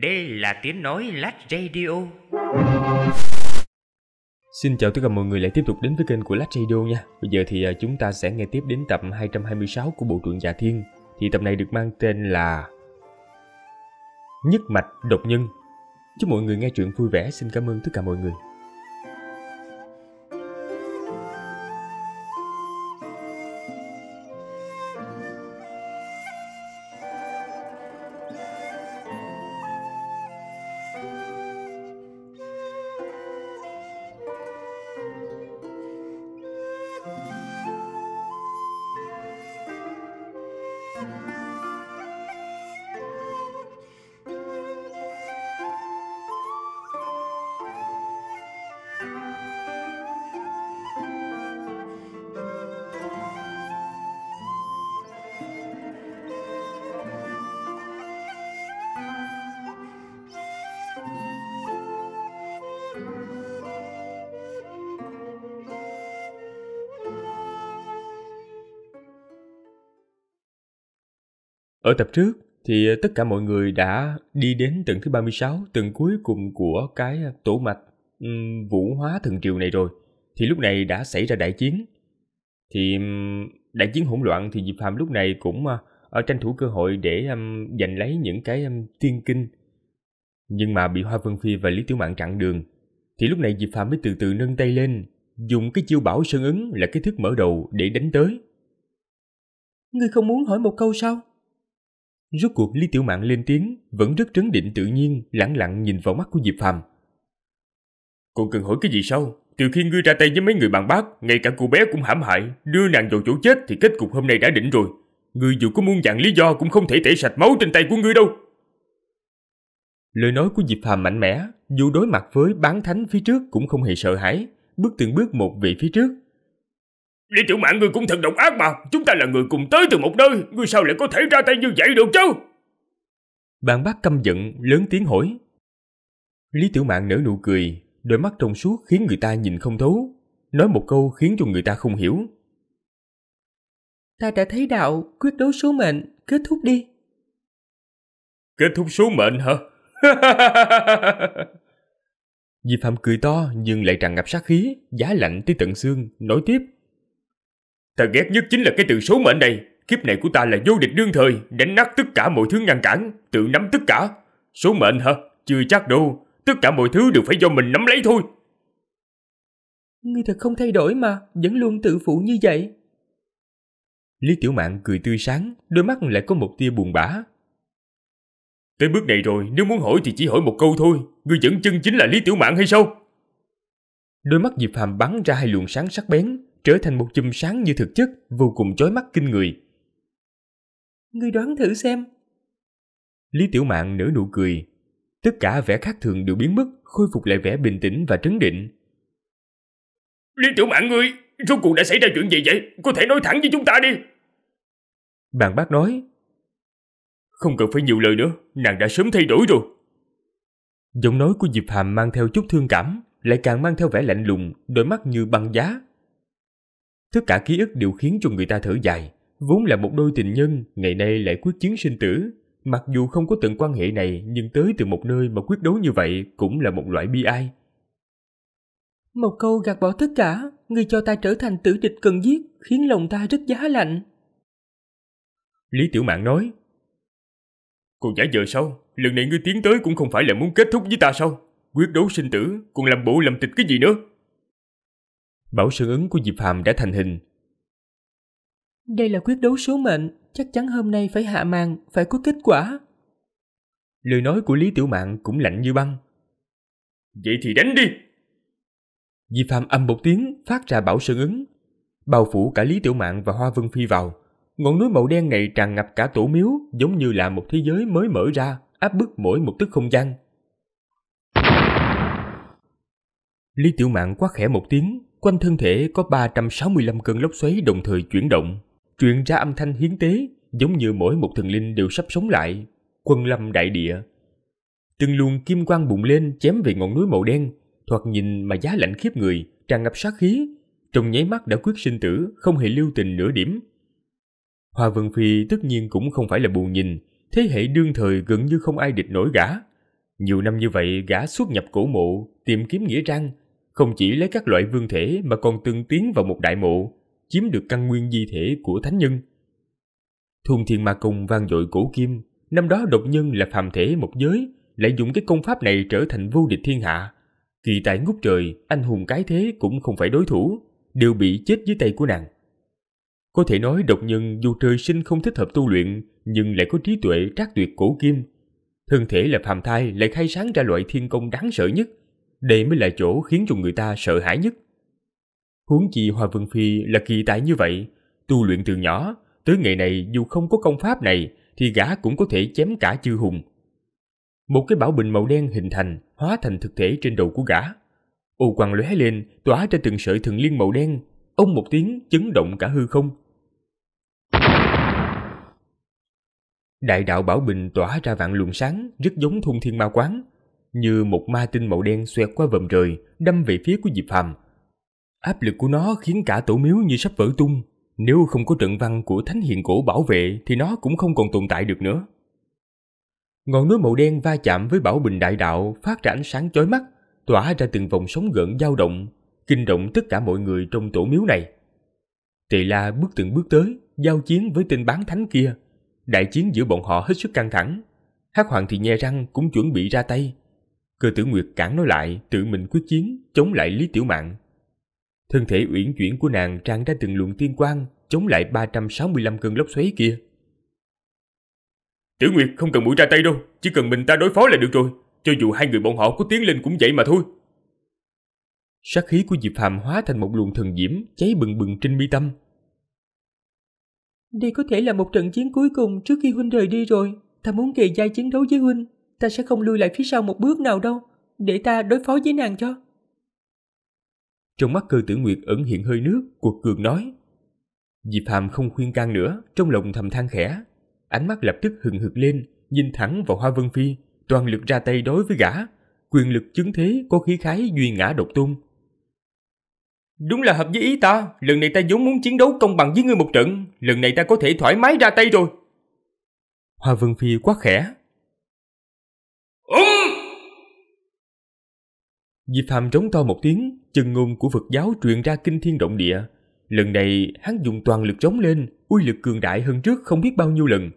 Đây là tiếng nói Lát Radio. Xin chào tất cả mọi người lại tiếp tục đến với kênh của Lát Radio nha. Bây giờ thì à, chúng ta sẽ nghe tiếp đến tập 226 của Bộ truyện Dạ Thiên. Thì tập này được mang tên là Nhất mạch độc nhân. Chúc mọi người nghe chuyện vui vẻ. Xin cảm ơn tất cả mọi người. Ở tập trước thì ờ, tất cả mọi người đã đi đến tầng thứ 36, tầng cuối cùng của cái ờ, tổ mạch um, vũ hóa thần triều này rồi. Thì lúc này đã xảy ra đại chiến. Thì um, đại chiến hỗn loạn thì Diệp Phàm lúc này cũng uh, ờ, ở tranh thủ cơ hội để um, giành lấy những cái um, tiên kinh. Nhưng mà bị Hoa Vân Phi và Lý Tiểu Mạn chặn đường. Thì lúc này Diệp Phàm mới từ từ nâng tay lên, dùng cái chiêu bảo sơn ứng là cái thức mở đầu để đánh tới. Ngươi không muốn hỏi một câu sao? Rốt cuộc Lý Tiểu Mạn lên tiếng, vẫn rất trấn định tự nhiên, lẳng lặng nhìn vào mắt của Diệp Phàm. Còn cần hỏi cái gì sau? Từ khi ngươi ra tay với mấy người bạn bác, ngay cả cô bé cũng hãm hại, đưa nàng vào chỗ chết thì kết cục hôm nay đã định rồi. Ngươi dù có muôn dạng lý do cũng không thể tẩy sạch máu trên tay của ngươi đâu. Lời nói của Diệp Phàm mạnh mẽ, dù đối mặt với bán thánh phía trước cũng không hề sợ hãi, bước từng bước một về phía trước, Lý Tiểu Mạn ngươi cũng thật độc ác mà Chúng ta là người cùng tới từ một nơi Ngươi sao lại có thể ra tay như vậy được chứ Bạn bác căm giận lớn tiếng hỏi Lý Tiểu Mạn nở nụ cười Đôi mắt trong suốt khiến người ta nhìn không thấu Nói một câu khiến cho người ta không hiểu Ta đã thấy đạo quyết đấu số mệnh Kết thúc đi Kết thúc số mệnh hả Diệp Phạm cười to nhưng lại tràn ngập sát khí, giá lạnh tới tận xương, nói tiếp. Ta ghét nhất chính là cái từ số mệnh này. Kiếp này của ta là vô địch đương thời, đánh nát tất cả mọi thứ ngăn cản, tự nắm tất cả. Số mệnh hả? Chưa chắc đâu. Tất cả mọi thứ đều phải do mình nắm lấy thôi. Ngươi thật không thay đổi mà, vẫn luôn tự phụ như vậy. Lý Tiểu Mạn cười tươi sáng, đôi mắt lại có một tia buồn bã. Tới bước này rồi, nếu muốn hỏi thì chỉ hỏi một câu thôi, ngươi vẫn chân chính là Lý Tiểu Mạn hay sao? Đôi mắt Diệp Hàm bắn ra hai luồng sáng sắc bén, trở thành một chùm sáng như thực chất vô cùng chói mắt kinh người. Ngươi đoán thử xem. Lý Tiểu Mạn nở nụ cười, tất cả vẻ khác thường đều biến mất, khôi phục lại vẻ bình tĩnh và trấn định. Lý Tiểu Mạn ngươi, rốt cuộc đã xảy ra chuyện gì vậy? Có thể nói thẳng với chúng ta đi. Bàn bác nói, không cần phải nhiều lời nữa, nàng đã sớm thay đổi rồi. Giọng nói của Diệp Hàm mang theo chút thương cảm, lại càng mang theo vẻ lạnh lùng, đôi mắt như băng giá, Tất cả ký ức đều khiến cho người ta thở dài. Vốn là một đôi tình nhân, ngày nay lại quyết chiến sinh tử. Mặc dù không có tận quan hệ này, nhưng tới từ một nơi mà quyết đấu như vậy cũng là một loại bi ai. Một câu gạt bỏ tất cả, người cho ta trở thành tử địch cần giết, khiến lòng ta rất giá lạnh. Lý Tiểu Mạn nói. Còn giả vờ sau Lần này ngươi tiến tới cũng không phải là muốn kết thúc với ta sao? Quyết đấu sinh tử, còn làm bộ làm tịch cái gì nữa? Bảo sơn ứng của Diệp phàm đã thành hình. Đây là quyết đấu số mệnh, chắc chắn hôm nay phải hạ màn, phải có kết quả. Lời nói của Lý Tiểu Mạn cũng lạnh như băng. Vậy thì đánh đi! Diệp phàm âm một tiếng phát ra bảo sơn ứng. Bao phủ cả Lý Tiểu Mạn và Hoa Vân Phi vào. Ngọn núi màu đen này tràn ngập cả tổ miếu giống như là một thế giới mới mở ra, áp bức mỗi một tức không gian. Lý Tiểu Mạn quá khẽ một tiếng, Quanh thân thể có 365 cơn lốc xoáy đồng thời chuyển động, truyền ra âm thanh hiến tế, giống như mỗi một thần linh đều sắp sống lại, quân lâm đại địa. Từng luồng kim quang bùng lên chém về ngọn núi màu đen, thoạt nhìn mà giá lạnh khiếp người, tràn ngập sát khí, trong nháy mắt đã quyết sinh tử, không hề lưu tình nửa điểm. Hoa Vân Phi tất nhiên cũng không phải là buồn nhìn, thế hệ đương thời gần như không ai địch nổi gã. Nhiều năm như vậy gã xuất nhập cổ mộ, tìm kiếm nghĩa trang không chỉ lấy các loại vương thể mà còn từng tiến vào một đại mộ, chiếm được căn nguyên di thể của thánh nhân. Thôn Thiên Ma Cung vang dội cổ kim, năm đó độc nhân là phàm thể một giới, lại dùng cái công pháp này trở thành vô địch thiên hạ. Kỳ tài ngút trời, anh hùng cái thế cũng không phải đối thủ, đều bị chết dưới tay của nàng. Có thể nói độc nhân dù trời sinh không thích hợp tu luyện, nhưng lại có trí tuệ trác tuyệt cổ kim. Thân thể là phàm thai lại khai sáng ra loại thiên công đáng sợ nhất – đây mới là chỗ khiến cho người ta sợ hãi nhất. Huống chi Hoa Vương Phi là kỳ tài như vậy, tu luyện từ nhỏ, tới ngày này dù không có công pháp này thì gã cũng có thể chém cả chư hùng. Một cái bảo bình màu đen hình thành, hóa thành thực thể trên đầu của gã. Ô quang lóe lên, tỏa ra từng sợi thần liên màu đen, ông một tiếng chấn động cả hư không. Đại đạo bảo bình tỏa ra vạn luồng sáng, rất giống thung thiên ma quán, như một ma tinh màu đen xoẹt qua vòm trời, đâm về phía của Diệp Phàm. Áp lực của nó khiến cả tổ miếu như sắp vỡ tung, nếu không có trận văn của thánh hiền cổ bảo vệ thì nó cũng không còn tồn tại được nữa. Ngọn núi màu đen va chạm với bảo bình đại đạo phát ra ánh sáng chói mắt, tỏa ra từng vòng sóng gợn dao động, kinh động tất cả mọi người trong tổ miếu này. Tỳ La bước từng bước tới, giao chiến với tên bán thánh kia. Đại chiến giữa bọn họ hết sức căng thẳng. Hắc Hoàng thì nhe răng cũng chuẩn bị ra tay, Cơ tử Nguyệt cản nói lại, tự mình quyết chiến, chống lại Lý Tiểu Mạn. Thân thể uyển chuyển của nàng tràn ra từng luồng tiên quang, chống lại 365 cơn lốc xoáy kia. Tử Nguyệt không cần mũi ra tay đâu, chỉ cần mình ta đối phó là được rồi, cho dù hai người bọn họ có tiến lên cũng vậy mà thôi. Sát khí của Diệp Phàm hóa thành một luồng thần diễm cháy bừng bừng trên mi tâm. Đây có thể là một trận chiến cuối cùng trước khi huynh rời đi rồi, ta muốn kề vai chiến đấu với huynh ta sẽ không lui lại phía sau một bước nào đâu để ta đối phó với nàng cho trong mắt cơ tử nguyệt ẩn hiện hơi nước cuộc cường nói diệp hàm không khuyên can nữa trong lòng thầm than khẽ ánh mắt lập tức hừng hực lên nhìn thẳng vào hoa vân phi toàn lực ra tay đối với gã quyền lực chứng thế có khí khái duy ngã độc tôn đúng là hợp với ý ta lần này ta vốn muốn chiến đấu công bằng với ngươi một trận lần này ta có thể thoải mái ra tay rồi hoa vân phi quá khẽ Diệp Phạm rống to một tiếng, chân ngôn của Phật giáo truyền ra kinh thiên động địa. Lần này hắn dùng toàn lực rống lên, uy lực cường đại hơn trước không biết bao nhiêu lần.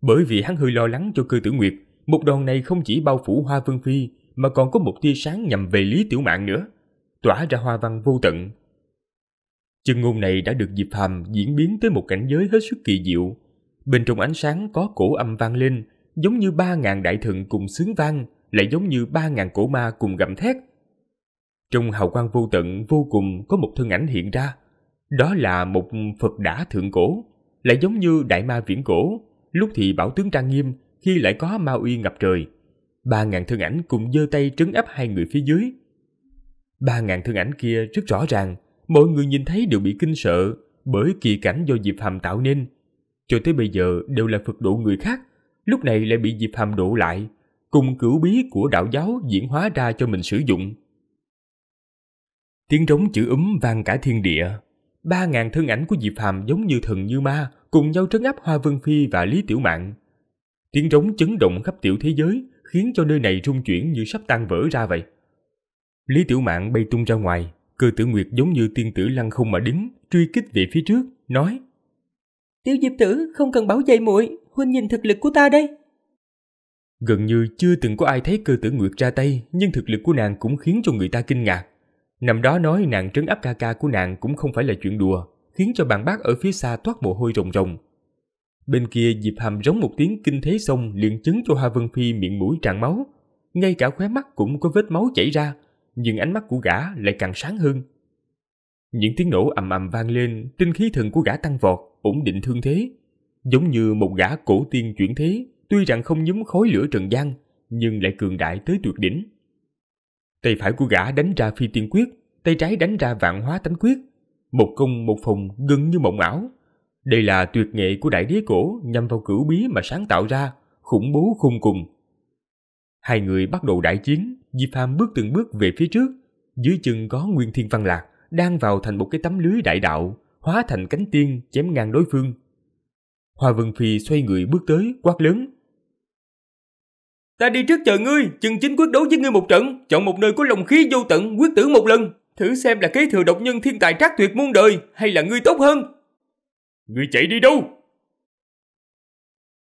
Bởi vì hắn hơi lo lắng cho cơ tử nguyệt, một đòn này không chỉ bao phủ hoa vân phi mà còn có một tia sáng nhằm về Lý Tiểu Mạn nữa, tỏa ra hoa văn vô tận. Chân ngôn này đã được Diệp Phàm diễn biến tới một cảnh giới hết sức kỳ diệu. Bên trong ánh sáng có cổ âm vang lên, giống như ba ngàn đại thần cùng sướng vang, lại giống như ba ngàn cổ ma cùng gầm thét. Trong hào quang vô tận vô cùng có một thân ảnh hiện ra. Đó là một Phật đã thượng cổ, lại giống như đại ma viễn cổ, lúc thì bảo tướng trang nghiêm, khi lại có ma uy ngập trời. Ba ngàn thân ảnh cùng giơ tay trấn áp hai người phía dưới. Ba ngàn thân ảnh kia rất rõ ràng, mọi người nhìn thấy đều bị kinh sợ bởi kỳ cảnh do Diệp Hàm tạo nên. Cho tới bây giờ đều là Phật độ người khác, lúc này lại bị Diệp Hàm độ lại, cùng cửu bí của đạo giáo diễn hóa ra cho mình sử dụng. Tiếng trống chữ ấm vang cả thiên địa. Ba ngàn thân ảnh của Diệp Phàm giống như thần như ma, cùng nhau trấn áp Hoa Vân Phi và Lý Tiểu Mạn. Tiếng trống chấn động khắp tiểu thế giới, khiến cho nơi này rung chuyển như sắp tan vỡ ra vậy. Lý Tiểu Mạn bay tung ra ngoài, cơ tử nguyệt giống như tiên tử lăng không mà đứng, truy kích về phía trước, nói Tiểu Diệp Tử không cần bảo vệ muội, huynh nhìn thực lực của ta đây. Gần như chưa từng có ai thấy cơ tử Nguyệt ra tay, nhưng thực lực của nàng cũng khiến cho người ta kinh ngạc. Năm đó nói nàng trấn áp ca ca của nàng cũng không phải là chuyện đùa, khiến cho bạn bác ở phía xa toát mồ hôi rồng rồng. Bên kia Diệp Hàm rống một tiếng kinh thế xong liền chứng cho Hoa Vân Phi miệng mũi tràn máu. Ngay cả khóe mắt cũng có vết máu chảy ra, nhưng ánh mắt của gã lại càng sáng hơn. Những tiếng nổ ầm ầm vang lên, tinh khí thần của gã tăng vọt, ổn định thương thế. Giống như một gã cổ tiên chuyển thế, tuy rằng không nhúm khối lửa trần gian, nhưng lại cường đại tới tuyệt đỉnh. Tay phải của gã đánh ra phi tiên quyết, tay trái đánh ra vạn hóa tánh quyết, một công một phòng gần như mộng ảo. Đây là tuyệt nghệ của đại đế cổ nhằm vào cửu bí mà sáng tạo ra, khủng bố khung cùng. Hai người bắt đầu đại chiến, Di Pham bước từng bước về phía trước, dưới chân có Nguyên Thiên Văn Lạc đang vào thành một cái tấm lưới đại đạo, hóa thành cánh tiên chém ngang đối phương. Hoa Vân Phi xoay người bước tới, quát lớn. Ta đi trước chờ ngươi, chừng chính quyết đấu với ngươi một trận, chọn một nơi có lòng khí vô tận, quyết tử một lần. Thử xem là kế thừa độc nhân thiên tài trác tuyệt muôn đời, hay là ngươi tốt hơn. Ngươi chạy đi đâu?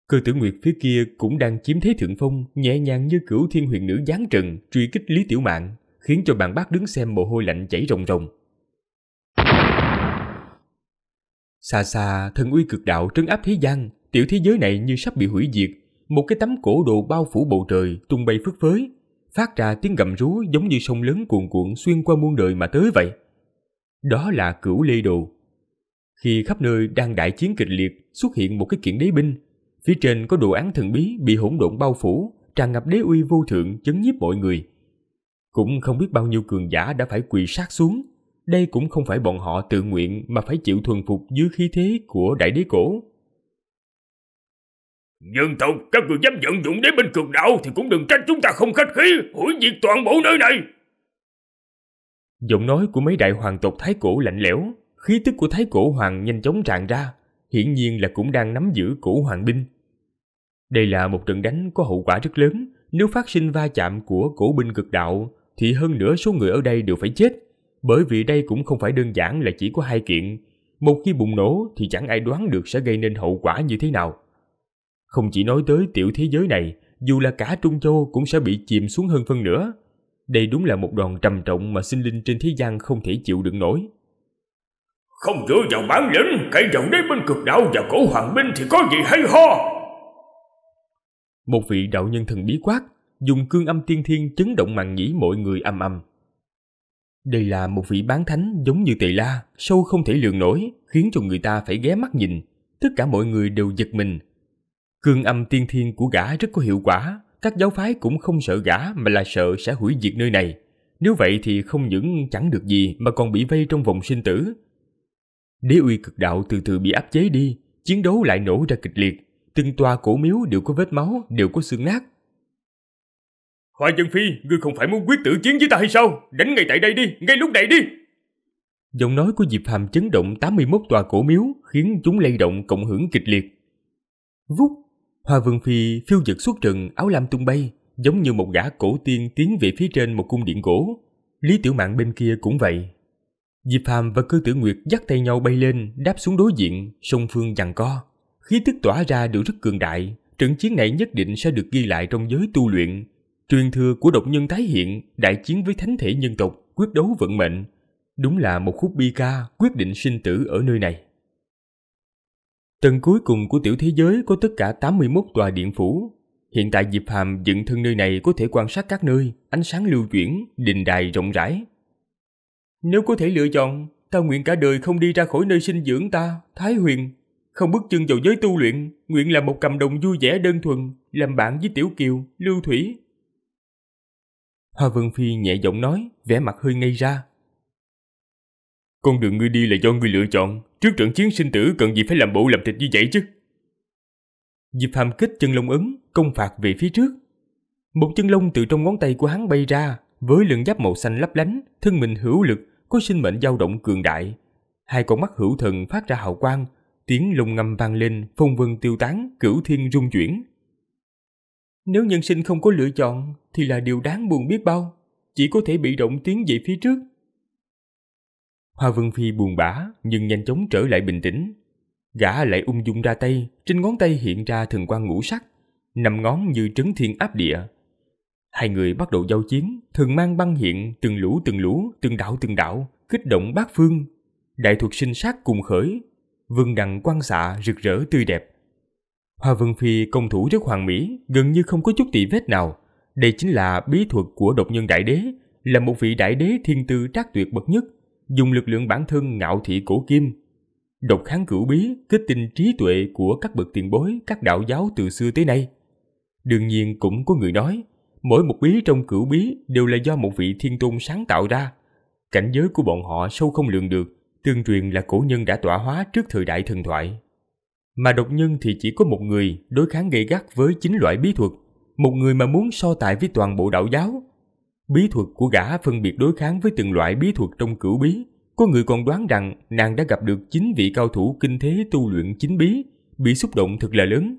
Cơ tử nguyệt phía kia cũng đang chiếm thế thượng phong, nhẹ nhàng như cửu thiên huyền nữ giáng trần, truy kích Lý Tiểu Mạn, khiến cho bạn bác đứng xem mồ hôi lạnh chảy ròng ròng. Xa xa, thần uy cực đạo trấn áp thế gian, tiểu thế giới này như sắp bị hủy diệt, một cái tấm cổ đồ bao phủ bầu trời tung bay phất phới, phát ra tiếng gầm rú giống như sông lớn cuồn cuộn xuyên qua muôn đời mà tới vậy. Đó là cửu lê đồ. Khi khắp nơi đang đại chiến kịch liệt xuất hiện một cái kiện đế binh, phía trên có đồ án thần bí bị hỗn độn bao phủ, tràn ngập đế uy vô thượng chấn nhiếp mọi người. Cũng không biết bao nhiêu cường giả đã phải quỳ sát xuống, đây cũng không phải bọn họ tự nguyện mà phải chịu thuần phục dưới khí thế của đại đế cổ Nhân tộc, các người dám vận dụng đế binh cực đạo thì cũng đừng trách chúng ta không khách khí, hủy diệt toàn bộ nơi này. Giọng nói của mấy đại hoàng tộc Thái Cổ lạnh lẽo, khí tức của Thái Cổ Hoàng nhanh chóng tràn ra, hiển nhiên là cũng đang nắm giữ cổ hoàng binh. Đây là một trận đánh có hậu quả rất lớn, nếu phát sinh va chạm của cổ binh cực đạo thì hơn nữa số người ở đây đều phải chết, bởi vì đây cũng không phải đơn giản là chỉ có hai kiện, một khi bùng nổ thì chẳng ai đoán được sẽ gây nên hậu quả như thế nào. Không chỉ nói tới tiểu thế giới này, dù là cả Trung Châu cũng sẽ bị chìm xuống hơn phân nữa. Đây đúng là một đoàn trầm trọng mà sinh linh trên thế gian không thể chịu đựng nổi. Không dựa vào bản lĩnh, cậy vào đế binh cực đạo và cổ hoàng binh thì có gì hay ho. Một vị đạo nhân thần bí quát, dùng cương âm tiên thiên chấn động màn nhĩ mọi người âm âm. Đây là một vị bán thánh giống như tỳ la, sâu không thể lường nổi, khiến cho người ta phải ghé mắt nhìn. Tất cả mọi người đều giật mình, Cương âm tiên thiên của gã rất có hiệu quả, các giáo phái cũng không sợ gã mà là sợ sẽ hủy diệt nơi này. Nếu vậy thì không những chẳng được gì mà còn bị vây trong vòng sinh tử. Đế uy cực đạo từ từ bị áp chế đi, chiến đấu lại nổ ra kịch liệt. Từng tòa cổ miếu đều có vết máu, đều có xương nát. Hoa Dân Phi, ngươi không phải muốn quyết tử chiến với ta hay sao? Đánh ngay tại đây đi, ngay lúc này đi! Giọng nói của Diệp Hàm chấn động 81 tòa cổ miếu khiến chúng lay động cộng hưởng kịch liệt. Vút! Hoa Vương Phi phiêu dực suốt rừng, áo lam tung bay, giống như một gã cổ tiên tiến về phía trên một cung điện gỗ. Lý Tiểu Mạn bên kia cũng vậy. Diệp Phàm và Cư Tử Nguyệt dắt tay nhau bay lên, đáp xuống đối diện, song phương giằng co. Khí tức tỏa ra đều rất cường đại, trận chiến này nhất định sẽ được ghi lại trong giới tu luyện. Truyền thừa của độc nhân tái hiện, đại chiến với thánh thể nhân tộc, quyết đấu vận mệnh. Đúng là một khúc bi ca quyết định sinh tử ở nơi này. Tầng cuối cùng của tiểu thế giới có tất cả 81 tòa điện phủ. Hiện tại Diệp Hàm dựng thân nơi này có thể quan sát các nơi, ánh sáng lưu chuyển, đình đài rộng rãi. Nếu có thể lựa chọn, ta nguyện cả đời không đi ra khỏi nơi sinh dưỡng ta, Thái Huyền. Không bước chân vào giới tu luyện, nguyện là một cầm đồng vui vẻ đơn thuần, làm bạn với Tiểu Kiều, Lưu Thủy. Hoa Vân Phi nhẹ giọng nói, vẻ mặt hơi ngây ra, con đường ngươi đi là do ngươi lựa chọn, trước trận chiến sinh tử cần gì phải làm bộ làm thịt như vậy chứ? Diệp Hàm kích chân lông ấn công phạt về phía trước. Một chân lông từ trong ngón tay của hắn bay ra, với lượng giáp màu xanh lấp lánh, thân mình hữu lực, có sinh mệnh dao động cường đại. Hai con mắt hữu thần phát ra hào quang, tiếng lùng ngầm vang lên, phong vân tiêu tán, cửu thiên rung chuyển. Nếu nhân sinh không có lựa chọn thì là điều đáng buồn biết bao, chỉ có thể bị động tiến về phía trước, Hoa Vân Phi buồn bã nhưng nhanh chóng trở lại bình tĩnh. Gã lại ung dung ra tay, trên ngón tay hiện ra thần quan ngũ sắc, nằm ngón như trấn thiên áp địa. Hai người bắt đầu giao chiến, thường mang băng hiện từng lũ từng lũ, từng đảo từng đảo, kích động bát phương. Đại thuật sinh sát cùng khởi, vương đằng quan xạ rực rỡ tươi đẹp. Hoa Vân Phi công thủ rất hoàn mỹ, gần như không có chút tỳ vết nào. Đây chính là bí thuật của độc nhân đại đế, là một vị đại đế thiên tư trác tuyệt bậc nhất – dùng lực lượng bản thân ngạo thị cổ kim, độc kháng cửu bí, kết tinh trí tuệ của các bậc tiền bối, các đạo giáo từ xưa tới nay. Đương nhiên cũng có người nói, mỗi một bí trong cửu bí đều là do một vị thiên tôn sáng tạo ra. Cảnh giới của bọn họ sâu không lường được, tương truyền là cổ nhân đã tỏa hóa trước thời đại thần thoại. Mà độc nhân thì chỉ có một người đối kháng gay gắt với chính loại bí thuật, một người mà muốn so tài với toàn bộ đạo giáo, Bí thuật của gã phân biệt đối kháng với từng loại bí thuật trong cửu bí. Có người còn đoán rằng nàng đã gặp được chính vị cao thủ kinh thế tu luyện chính bí, bị xúc động thật là lớn.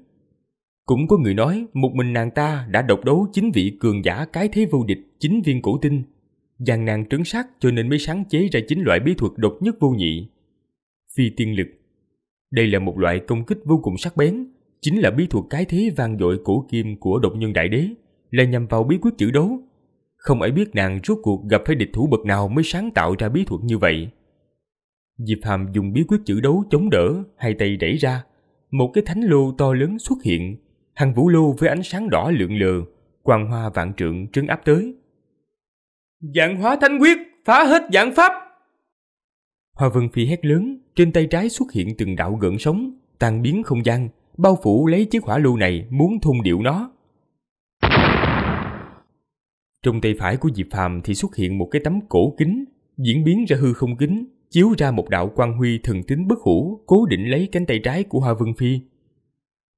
Cũng có người nói một mình nàng ta đã độc đấu chính vị cường giả cái thế vô địch chính viên cổ tinh. Dàn nàng trấn sát cho nên mới sáng chế ra chính loại bí thuật độc nhất vô nhị. Phi tiên lực Đây là một loại công kích vô cùng sắc bén, chính là bí thuật cái thế vang dội cổ kim của độc nhân đại đế, là nhằm vào bí quyết chữ đấu không ai biết nàng rốt cuộc gặp phải địch thủ bậc nào mới sáng tạo ra bí thuật như vậy. Diệp Hàm dùng bí quyết chữ đấu chống đỡ, hai tay đẩy ra. Một cái thánh lô to lớn xuất hiện, hàng vũ lô với ánh sáng đỏ lượn lờ, quang hoa vạn trượng trấn áp tới. Dạng hóa thánh quyết, phá hết dạng pháp! Hoa Vân Phi hét lớn, trên tay trái xuất hiện từng đạo gợn sóng, tan biến không gian, bao phủ lấy chiếc hỏa lô này muốn thôn điệu nó. Trong tay phải của Diệp Phàm thì xuất hiện một cái tấm cổ kính, diễn biến ra hư không kính, chiếu ra một đạo quang huy thần tính bất hủ, cố định lấy cánh tay trái của Hoa Vân Phi.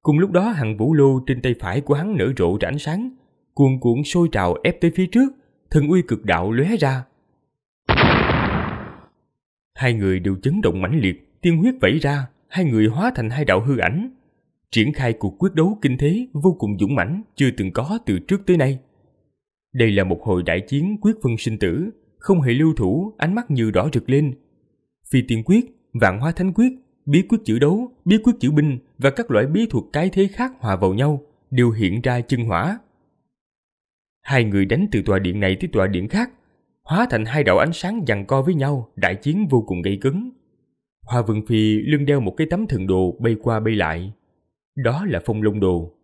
Cùng lúc đó hàng vũ lô trên tay phải của hắn nở rộ ra ánh sáng, cuồn cuộn sôi trào ép tới phía trước, thần uy cực đạo lóe ra. Hai người đều chấn động mãnh liệt, tiên huyết vẩy ra, hai người hóa thành hai đạo hư ảnh, triển khai cuộc quyết đấu kinh thế vô cùng dũng mãnh chưa từng có từ trước tới nay. Đây là một hồi đại chiến quyết phân sinh tử, không hề lưu thủ, ánh mắt như đỏ rực lên. Phi tiên quyết, vạn hóa thánh quyết, bí quyết chữ đấu, bí quyết chữ binh và các loại bí thuật cái thế khác hòa vào nhau, đều hiện ra chân hỏa. Hai người đánh từ tòa điện này tới tòa điện khác, hóa thành hai đạo ánh sáng giằng co với nhau, đại chiến vô cùng gây cấn. Hoa Vân Phi lưng đeo một cái tấm thần đồ bay qua bay lại. Đó là phong lông đồ.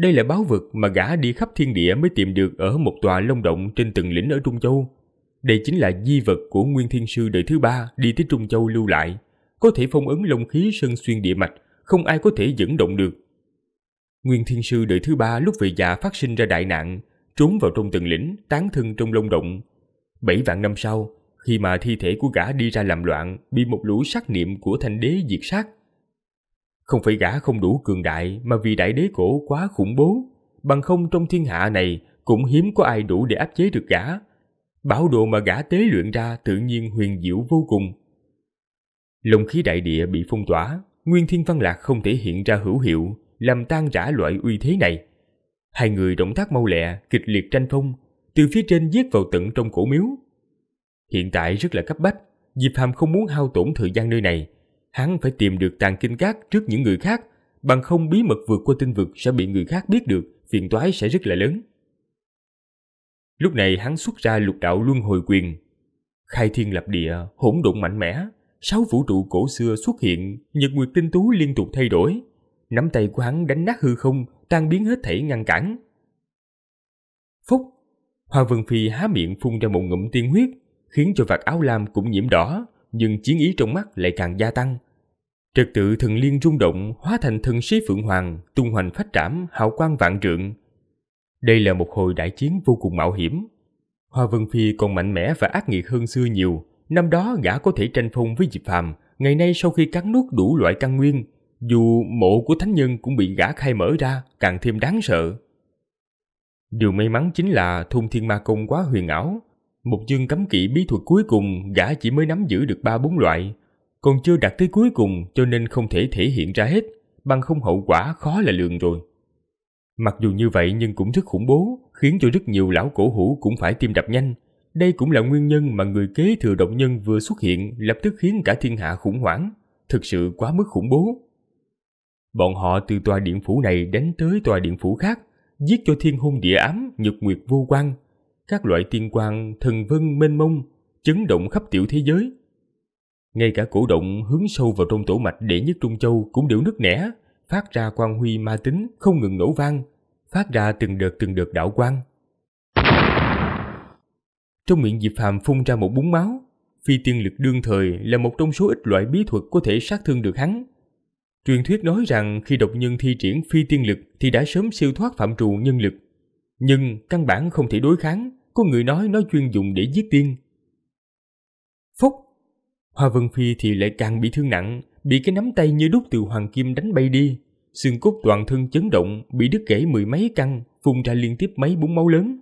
Đây là báo vật mà gã đi khắp thiên địa mới tìm được ở một tòa long động trên từng lĩnh ở Trung Châu. Đây chính là di vật của Nguyên Thiên Sư đời thứ ba đi tới Trung Châu lưu lại. Có thể phong ấn long khí sơn xuyên địa mạch, không ai có thể dẫn động được. Nguyên Thiên Sư đời thứ ba lúc về già phát sinh ra đại nạn, trốn vào trong từng lĩnh, tán thân trong long động. Bảy vạn năm sau, khi mà thi thể của gã đi ra làm loạn, bị một lũ sát niệm của thanh đế diệt sát, không phải gã không đủ cường đại mà vì đại đế cổ quá khủng bố, bằng không trong thiên hạ này cũng hiếm có ai đủ để áp chế được gã. Bảo đồ mà gã tế luyện ra tự nhiên huyền diệu vô cùng. Lồng khí đại địa bị phong tỏa, Nguyên Thiên Văn Lạc không thể hiện ra hữu hiệu, làm tan rã loại uy thế này. Hai người động tác mau lẹ, kịch liệt tranh phong, từ phía trên giết vào tận trong cổ miếu. Hiện tại rất là cấp bách, Diệp Hàm không muốn hao tổn thời gian nơi này, hắn phải tìm được tàn kinh các trước những người khác, bằng không bí mật vượt qua tinh vực sẽ bị người khác biết được, phiền toái sẽ rất là lớn. Lúc này hắn xuất ra lục đạo luân hồi quyền, khai thiên lập địa, hỗn độn mạnh mẽ, sáu vũ trụ cổ xưa xuất hiện, nhật nguyệt tinh tú liên tục thay đổi, nắm tay của hắn đánh nát hư không, tan biến hết thảy ngăn cản. Phúc, hoa Vân Phi há miệng phun ra một ngụm tiên huyết, khiến cho vạt áo lam cũng nhiễm đỏ, nhưng chiến ý trong mắt lại càng gia tăng. Trật tự thần liên rung động hóa thành thần sĩ phượng hoàng, tung hoành phát trảm, hào quang vạn trượng. Đây là một hồi đại chiến vô cùng mạo hiểm. Hoa Vân Phi còn mạnh mẽ và ác nghiệt hơn xưa nhiều. Năm đó gã có thể tranh phong với Diệp Phàm, ngày nay sau khi cắn nuốt đủ loại căn nguyên, dù mộ của thánh nhân cũng bị gã khai mở ra, càng thêm đáng sợ. Điều may mắn chính là thôn thiên ma công quá huyền ảo, một chương cấm kỵ bí thuật cuối cùng gã chỉ mới nắm giữ được ba bốn loại, còn chưa đạt tới cuối cùng cho nên không thể thể hiện ra hết, bằng không hậu quả khó là lường rồi. Mặc dù như vậy nhưng cũng rất khủng bố, khiến cho rất nhiều lão cổ hủ cũng phải tim đập nhanh. Đây cũng là nguyên nhân mà người kế thừa động nhân vừa xuất hiện lập tức khiến cả thiên hạ khủng hoảng, thực sự quá mức khủng bố. Bọn họ từ tòa điện phủ này đánh tới tòa điện phủ khác, giết cho thiên hôn địa ám, nhật nguyệt vô quan, các loại tiên quang thần vân mênh mông chấn động khắp tiểu thế giới ngay cả cổ động hướng sâu vào trong tổ mạch đệ nhất trung châu cũng đều nứt nẻ phát ra quang huy ma tính không ngừng nổ vang phát ra từng đợt từng đợt đạo quang trong miệng diệp phàm phun ra một búng máu phi tiên lực đương thời là một trong số ít loại bí thuật có thể sát thương được hắn truyền thuyết nói rằng khi độc nhân thi triển phi tiên lực thì đã sớm siêu thoát phạm trù nhân lực nhưng căn bản không thể đối kháng có người nói nó chuyên dùng để giết tiên. Phúc! Hoa Vân Phi thì lại càng bị thương nặng, bị cái nắm tay như đúc từ hoàng kim đánh bay đi. Xương cốt toàn thân chấn động, bị đứt gãy mười mấy căn, phun ra liên tiếp mấy búng máu lớn.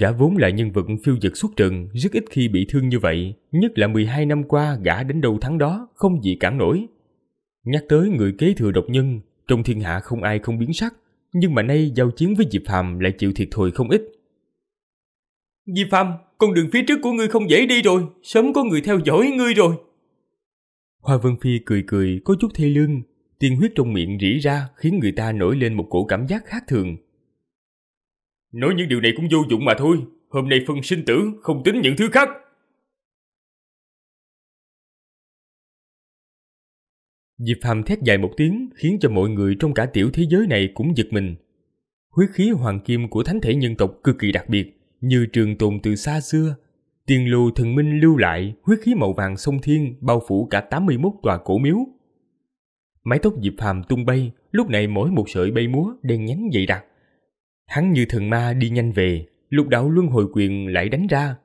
Gã vốn là nhân vật phiêu dật suốt trần, rất ít khi bị thương như vậy, nhất là 12 năm qua gã đến đầu tháng đó, không gì cản nổi. Nhắc tới người kế thừa độc nhân, trong thiên hạ không ai không biến sắc, nhưng mà nay giao chiến với Diệp Phàm lại chịu thiệt thòi không ít. Di Phạm, con đường phía trước của ngươi không dễ đi rồi, sớm có người theo dõi ngươi rồi. Hoa Vân Phi cười cười có chút thê lương, tiên huyết trong miệng rỉ ra khiến người ta nổi lên một cổ cảm giác khác thường. Nói những điều này cũng vô dụng mà thôi, hôm nay phân sinh tử không tính những thứ khác. Diệp Phàm thét dài một tiếng khiến cho mọi người trong cả tiểu thế giới này cũng giật mình. Huyết khí hoàng kim của thánh thể nhân tộc cực kỳ đặc biệt, như trường tồn từ xa xưa. Tiền lù thần minh lưu lại, huyết khí màu vàng sông thiên bao phủ cả 81 tòa cổ miếu. Mái tóc Diệp Phàm tung bay, lúc này mỗi một sợi bay múa đen nhánh dày đặc. Hắn như thần ma đi nhanh về, lúc đạo luân hồi quyền lại đánh ra.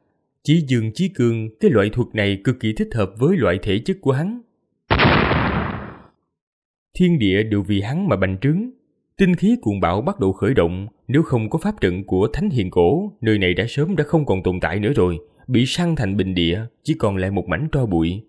Chí dương chí cường, cái loại thuật này cực kỳ thích hợp với loại thể chất của hắn. Thiên địa đều vì hắn mà bành trướng, Tinh khí cuộn bão bắt đầu khởi động, nếu không có pháp trận của Thánh Hiền Cổ, nơi này đã sớm đã không còn tồn tại nữa rồi, bị săn thành bình địa, chỉ còn lại một mảnh tro bụi.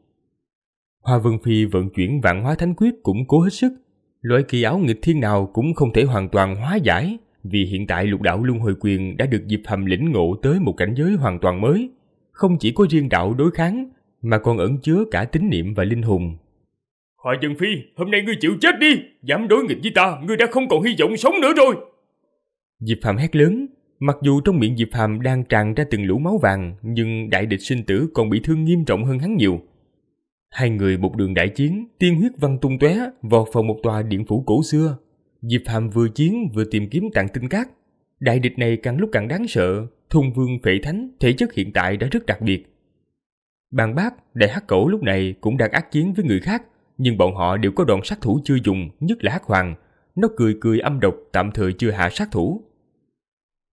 Hoa Vân Phi vận chuyển vạn hóa thánh quyết cũng cố hết sức, loại kỳ áo nghịch thiên nào cũng không thể hoàn toàn hóa giải, vì hiện tại lục đạo luân hồi quyền đã được Diệp Hàm lĩnh ngộ tới một cảnh giới hoàn toàn mới, không chỉ có riêng đạo đối kháng, mà còn ẩn chứa cả tín niệm và linh hồn, Hoa Dương Phi, hôm nay ngươi chịu chết đi, dám đối nghịch với ta, ngươi đã không còn hy vọng sống nữa rồi. Diệp Phàm hét lớn, mặc dù trong miệng Diệp Phàm đang tràn ra từng lũ máu vàng, nhưng đại địch sinh tử còn bị thương nghiêm trọng hơn hắn nhiều. Hai người một đường đại chiến, tiên huyết văng tung tóe, vọt vào một tòa điện phủ cổ xưa. Diệp Phàm vừa chiến vừa tìm kiếm tạng tinh cát. Đại địch này càng lúc càng đáng sợ, thung vương phệ thánh, thể chất hiện tại đã rất đặc biệt. Bàn bác, đại hắc cổ lúc này cũng đang ác chiến với người khác, nhưng bọn họ đều có đoạn sát thủ chưa dùng, nhất là Hắc Hoàng. Nó cười cười âm độc tạm thời chưa hạ sát thủ.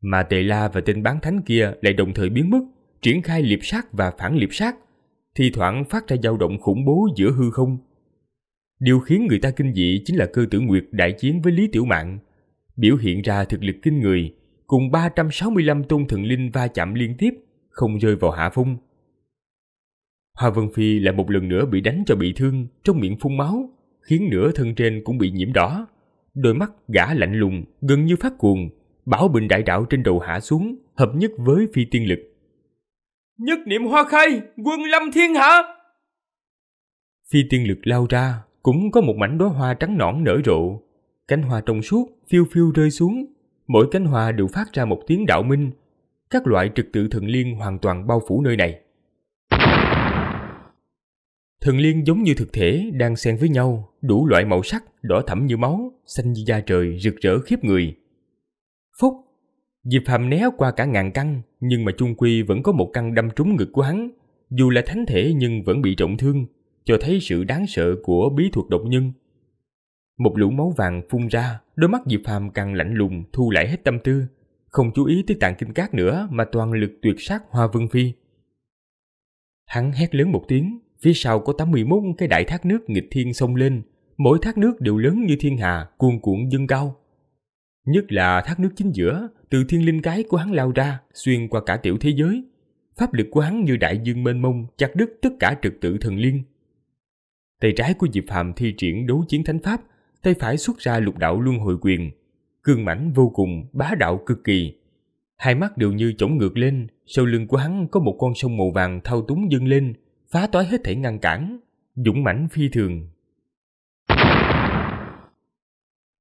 Mà Tề La và tên bán thánh kia lại đồng thời biến mất, triển khai liệp sát và phản liệp sát, thi thoảng phát ra dao động khủng bố giữa hư không. Điều khiến người ta kinh dị chính là cơ tử Nguyệt đại chiến với Lý Tiểu Mạn, biểu hiện ra thực lực kinh người, cùng 365 tôn thần linh va chạm liên tiếp, không rơi vào hạ phong. Hoa Vân Phi lại một lần nữa bị đánh cho bị thương, trong miệng phun máu, khiến nửa thân trên cũng bị nhiễm đỏ. Đôi mắt gã lạnh lùng, gần như phát cuồng, bảo bình đại đạo trên đầu hạ xuống, hợp nhất với phi tiên lực. Nhất niệm hoa khai, quân lâm thiên hạ! Phi tiên lực lao ra, cũng có một mảnh đóa hoa trắng nõn nở rộ. Cánh hoa trong suốt, phiêu phiêu rơi xuống. Mỗi cánh hoa đều phát ra một tiếng đạo minh. Các loại trực tự thần liên hoàn toàn bao phủ nơi này. Thần liên giống như thực thể đang xen với nhau, đủ loại màu sắc, đỏ thẫm như máu, xanh như da trời, rực rỡ khiếp người. Phúc! Diệp Hàm né qua cả ngàn căn, nhưng mà chung quy vẫn có một căn đâm trúng ngực của hắn, dù là thánh thể nhưng vẫn bị trọng thương, cho thấy sự đáng sợ của bí thuật độc nhân. Một lũ máu vàng phun ra, đôi mắt Diệp Phàm càng lạnh lùng thu lại hết tâm tư, không chú ý tới tạng kinh cát nữa mà toàn lực tuyệt sát Hoa Vân Phi. Hắn hét lớn một tiếng, Phía sau có 81 cái đại thác nước nghịch thiên sông lên, mỗi thác nước đều lớn như thiên hà, cuồn cuộn dâng cao. Nhất là thác nước chính giữa, từ thiên linh cái của hắn lao ra, xuyên qua cả tiểu thế giới. Pháp lực của hắn như đại dương mênh mông, chặt đứt tất cả trật tự thần liên. Tay trái của Diệp Phàm thi triển đấu chiến thánh pháp, tay phải xuất ra lục đạo luân hồi quyền. Cương mãnh vô cùng, bá đạo cực kỳ. Hai mắt đều như chổng ngược lên, sau lưng của hắn có một con sông màu vàng thao túng dâng lên, phá toái hết thể ngăn cản, dũng mãnh phi thường.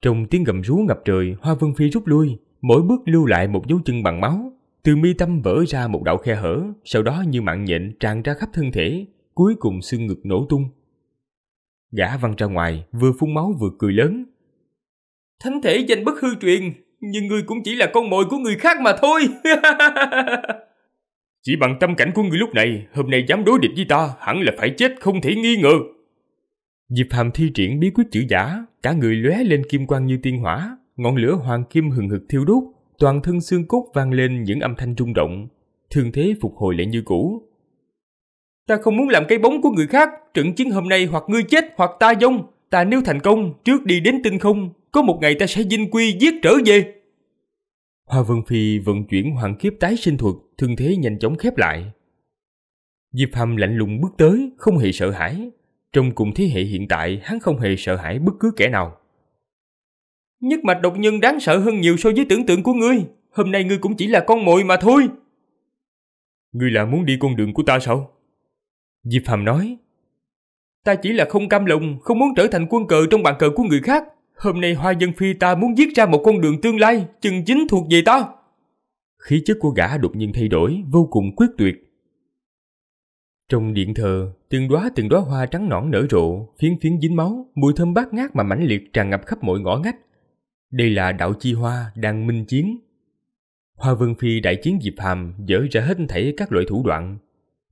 Trong tiếng gầm rú ngập trời, Hoa Vân Phi rút lui, mỗi bước lưu lại một dấu chân bằng máu, từ mi tâm vỡ ra một đạo khe hở, sau đó như mạng nhện tràn ra khắp thân thể, cuối cùng xương ngực nổ tung. Gã văng ra ngoài, vừa phun máu vừa cười lớn. Thánh thể danh bất hư truyền, nhưng ngươi cũng chỉ là con mồi của người khác mà thôi. Chỉ bằng tâm cảnh của ngươi lúc này, hôm nay dám đối địch với ta, hẳn là phải chết không thể nghi ngờ. Diệp Hàm thi triển bí quyết chữ giả, cả người lóe lên kim quang như tiên hỏa, ngọn lửa hoàng kim hừng hực thiêu đốt, toàn thân xương cốt vang lên những âm thanh rung động, thương thế phục hồi lại như cũ. Ta không muốn làm cái bóng của người khác, trận chiến hôm nay hoặc ngươi chết hoặc ta vong, ta nếu thành công, trước đi đến tinh không, có một ngày ta sẽ vinh quy giết trở về. Hoa Vân Phi vận chuyển hoàng kiếp tái sinh thuật, thương thế nhanh chóng khép lại. Diệp Hàm lạnh lùng bước tới, không hề sợ hãi. Trong cùng thế hệ hiện tại, hắn không hề sợ hãi bất cứ kẻ nào. Nhất mạch độc nhân đáng sợ hơn nhiều so với tưởng tượng của ngươi. Hôm nay ngươi cũng chỉ là con mồi mà thôi. Ngươi là muốn đi con đường của ta sao? Diệp Hàm nói. Ta chỉ là không cam lòng, không muốn trở thành quân cờ trong bàn cờ của người khác. Hôm nay hoa dân phi ta muốn viết ra một con đường tương lai, chừng chính thuộc về ta. Khí chất của gã đột nhiên thay đổi, vô cùng quyết tuyệt. Trong điện thờ, từng đóa từng đóa hoa trắng nõn nở rộ, phiến phiến dính máu, mùi thơm bát ngát mà mãnh liệt tràn ngập khắp mọi ngõ ngách. Đây là đạo chi hoa đang minh chiến. Hoa Vân Phi đại chiến Diệp Hàm dở ra hết thảy các loại thủ đoạn.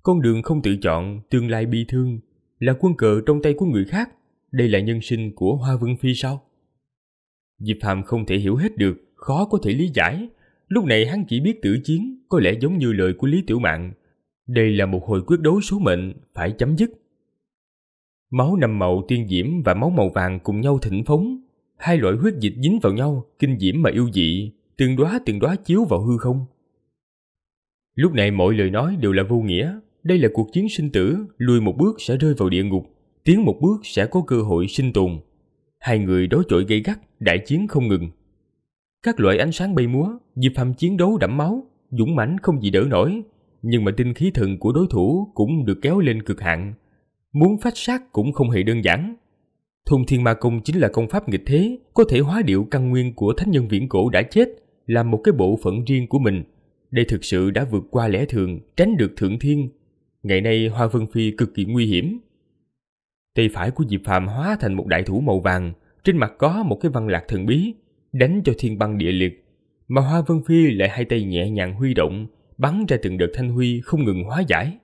Con đường không tự chọn, tương lai bi thương, là quân cờ trong tay của người khác. Đây là nhân sinh của Hoa Vân Phi sao? Diệp Phàm không thể hiểu hết được, khó có thể lý giải. Lúc này hắn chỉ biết tử chiến, có lẽ giống như lời của Lý Tiểu Mạn. Đây là một hồi quyết đấu số mệnh, phải chấm dứt. Máu nằm màu tiên diễm và máu màu vàng cùng nhau thịnh phóng. Hai loại huyết dịch dính vào nhau, kinh diễm mà yêu dị, từng đóa từng đóa chiếu vào hư không. Lúc này mọi lời nói đều là vô nghĩa. Đây là cuộc chiến sinh tử, lùi một bước sẽ rơi vào địa ngục, tiến một bước sẽ có cơ hội sinh tồn hai người đối chọi gay gắt, đại chiến không ngừng. Các loại ánh sáng bay múa, dịp Phàm chiến đấu đẫm máu, dũng mãnh không gì đỡ nổi, nhưng mà tinh khí thần của đối thủ cũng được kéo lên cực hạn. Muốn phát sát cũng không hề đơn giản. Thôn Thiên Ma Công chính là công pháp nghịch thế, có thể hóa điệu căn nguyên của thánh nhân viễn cổ đã chết, làm một cái bộ phận riêng của mình. Đây thực sự đã vượt qua lẽ thường, tránh được thượng thiên. Ngày nay Hoa Vân Phi cực kỳ nguy hiểm, Tay phải của Diệp Phàm hóa thành một đại thủ màu vàng, trên mặt có một cái văn lạc thần bí, đánh cho thiên băng địa liệt. Mà Hoa Vân Phi lại hai tay nhẹ nhàng huy động, bắn ra từng đợt thanh huy không ngừng hóa giải.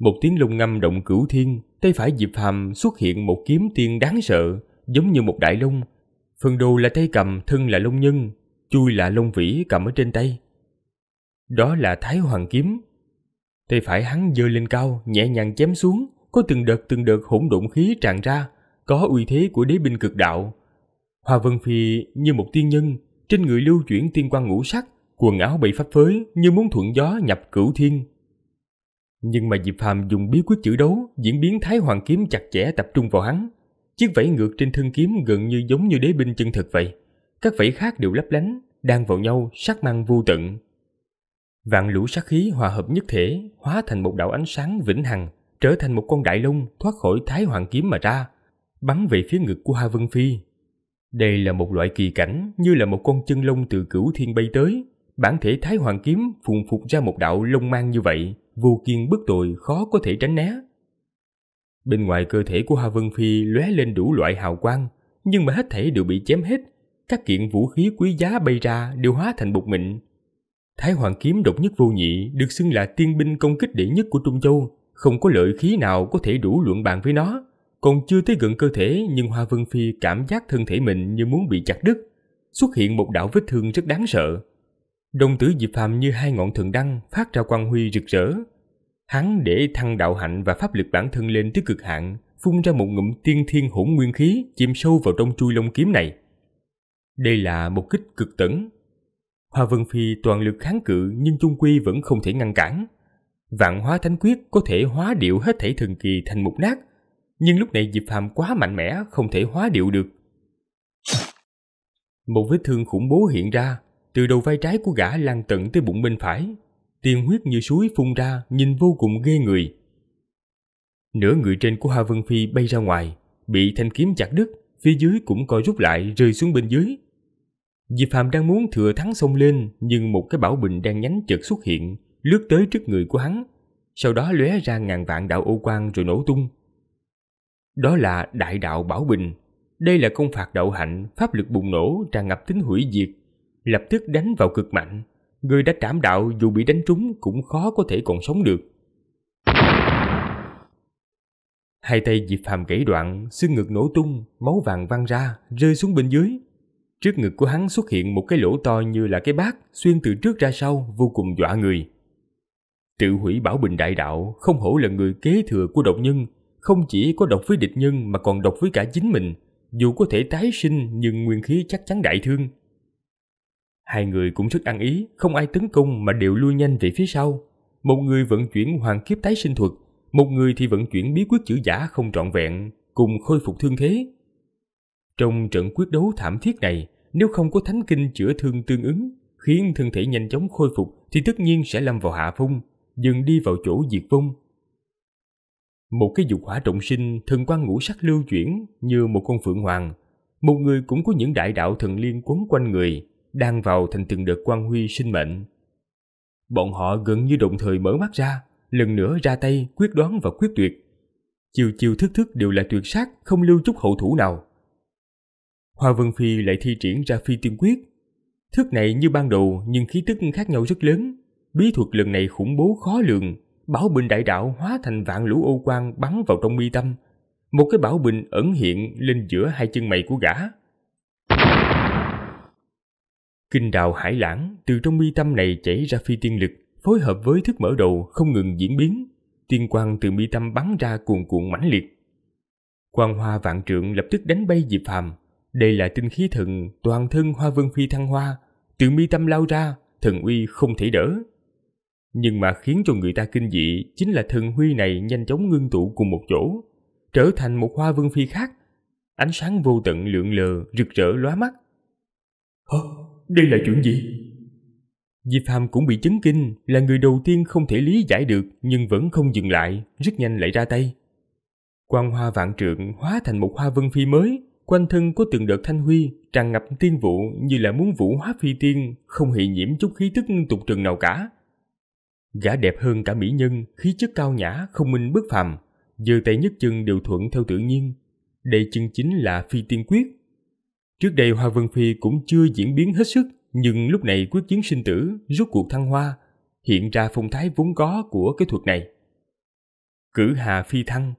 Một tiếng lung ngâm động cửu thiên, tay phải Diệp Phàm xuất hiện một kiếm tiên đáng sợ, giống như một đại lông Phần đồ là tay cầm, thân là lông nhân, chui là lông vĩ cầm ở trên tay. Đó là Thái Hoàng Kiếm. Tay phải hắn giơ lên cao, nhẹ nhàng chém xuống, có từng đợt từng đợt hỗn độn khí tràn ra, có uy thế của đế binh cực đạo. Hoa Vân Phi như một tiên nhân, trên người lưu chuyển tiên quan ngũ sắc, quần áo bị pháp phới như muốn thuận gió nhập cửu thiên. Nhưng mà Diệp Phàm dùng bí quyết chữ đấu, diễn biến Thái Hoàng kiếm chặt chẽ tập trung vào hắn. Chiếc vẫy ngược trên thân kiếm gần như giống như đế binh chân thực vậy. Các vẫy khác đều lấp lánh, đang vào nhau sắc mang vô tận. Vạn lũ sát khí hòa hợp nhất thể, hóa thành một đạo ánh sáng vĩnh hằng, trở thành một con đại long thoát khỏi thái hoàng kiếm mà ra, bắn về phía ngực của Hoa Vân Phi. Đây là một loại kỳ cảnh như là một con chân long từ cửu thiên bay tới, bản thể thái hoàng kiếm phùng phục ra một đạo long mang như vậy, vô kiên bất tội khó có thể tránh né. Bên ngoài cơ thể của Hoa Vân Phi lóe lên đủ loại hào quang, nhưng mà hết thể đều bị chém hết, các kiện vũ khí quý giá bay ra đều hóa thành bột mịn. Thái Hoàng kiếm độc nhất vô nhị được xưng là tiên binh công kích đệ nhất của Trung Châu, không có lợi khí nào có thể đủ luận bàn với nó. Còn chưa tới gần cơ thể nhưng Hoa Vân Phi cảm giác thân thể mình như muốn bị chặt đứt, xuất hiện một đạo vết thương rất đáng sợ. Đồng tử Diệp Phàm như hai ngọn thần đăng phát ra quang huy rực rỡ. Hắn để thăng đạo hạnh và pháp lực bản thân lên tới cực hạn, phun ra một ngụm tiên thiên hỗn nguyên khí chìm sâu vào trong chui lông kiếm này. Đây là một kích cực tẩn. Hoa Vân Phi toàn lực kháng cự nhưng chung quy vẫn không thể ngăn cản vạn hóa thánh quyết có thể hóa điệu hết thảy thần kỳ thành mục nát, nhưng lúc này Diệp Phàm quá mạnh mẽ không thể hóa điệu được. Một vết thương khủng bố hiện ra, từ đầu vai trái của gã lan tận tới bụng bên phải, tiền huyết như suối phun ra, nhìn vô cùng ghê người. Nửa người trên của hoa Vân Phi bay ra ngoài, bị thanh kiếm chặt đứt, phía dưới cũng co rút lại rơi xuống bên dưới. Diệp Phàm đang muốn thừa thắng xông lên, nhưng một cái bảo bình đang nhánh chợt xuất hiện, lướt tới trước người của hắn, sau đó lóe ra ngàn vạn đạo ô quang rồi nổ tung. Đó là đại đạo Bảo Bình. Đây là công phạt đạo hạnh, pháp lực bùng nổ, tràn ngập tính hủy diệt. Lập tức đánh vào cực mạnh. Người đã trảm đạo dù bị đánh trúng cũng khó có thể còn sống được. Hai tay Diệp Phàm gãy đoạn, xương ngực nổ tung, máu vàng văng ra, rơi xuống bên dưới. Trước ngực của hắn xuất hiện một cái lỗ to như là cái bát, xuyên từ trước ra sau, vô cùng dọa người. Tự hủy bảo bình đại đạo, không hổ là người kế thừa của độc nhân, không chỉ có độc với địch nhân mà còn độc với cả chính mình, dù có thể tái sinh nhưng nguyên khí chắc chắn đại thương. Hai người cũng rất ăn ý, không ai tấn công mà đều lui nhanh về phía sau. Một người vận chuyển hoàng kiếp tái sinh thuật, một người thì vận chuyển bí quyết chữ giả không trọn vẹn, cùng khôi phục thương thế. Trong trận quyết đấu thảm thiết này, nếu không có thánh kinh chữa thương tương ứng, khiến thân thể nhanh chóng khôi phục thì tất nhiên sẽ lâm vào hạ phong, dừng đi vào chỗ diệt vong. Một cái dục hỏa trọng sinh, thần quan ngũ sắc lưu chuyển như một con phượng hoàng, một người cũng có những đại đạo thần liên quấn quanh người, đang vào thành từng đợt quan huy sinh mệnh. Bọn họ gần như đồng thời mở mắt ra, lần nữa ra tay quyết đoán và quyết tuyệt. Chiều chiều thức thức đều là tuyệt sát, không lưu chút hậu thủ nào. Hoa Vân Phi lại thi triển ra phi tiên quyết. Thức này như ban đầu nhưng khí tức khác nhau rất lớn, bí thuật lần này khủng bố khó lường bảo bình đại đạo hóa thành vạn lũ ô quan bắn vào trong mi tâm một cái bảo bình ẩn hiện lên giữa hai chân mày của gã kinh đào hải lãng từ trong mi tâm này chảy ra phi tiên lực phối hợp với thức mở đầu không ngừng diễn biến tiên quang từ mi tâm bắn ra cuồn cuộn mãnh liệt quang hoa vạn trượng lập tức đánh bay diệp phàm đây là tinh khí thần toàn thân hoa vân phi thăng hoa từ mi tâm lao ra thần uy không thể đỡ nhưng mà khiến cho người ta kinh dị chính là thần huy này nhanh chóng ngưng tụ cùng một chỗ, trở thành một hoa vương phi khác. Ánh sáng vô tận lượn lờ, rực rỡ lóa mắt. Hả? Đây là chuyện gì? Diệp Phàm cũng bị chấn kinh, là người đầu tiên không thể lý giải được nhưng vẫn không dừng lại, rất nhanh lại ra tay. Quang hoa vạn trượng hóa thành một hoa vân phi mới, quanh thân có từng đợt thanh huy, tràn ngập tiên vụ như là muốn vũ hóa phi tiên, không hề nhiễm chút khí tức tục trần nào cả. Gã đẹp hơn cả mỹ nhân, khí chất cao nhã, không minh bất phàm, giơ tay nhất chân đều thuận theo tự nhiên. Đây chân chính là phi tiên quyết. Trước đây Hoa Vân Phi cũng chưa diễn biến hết sức, nhưng lúc này quyết chiến sinh tử, rút cuộc thăng hoa, hiện ra phong thái vốn có của cái thuật này. Cử hà phi thăng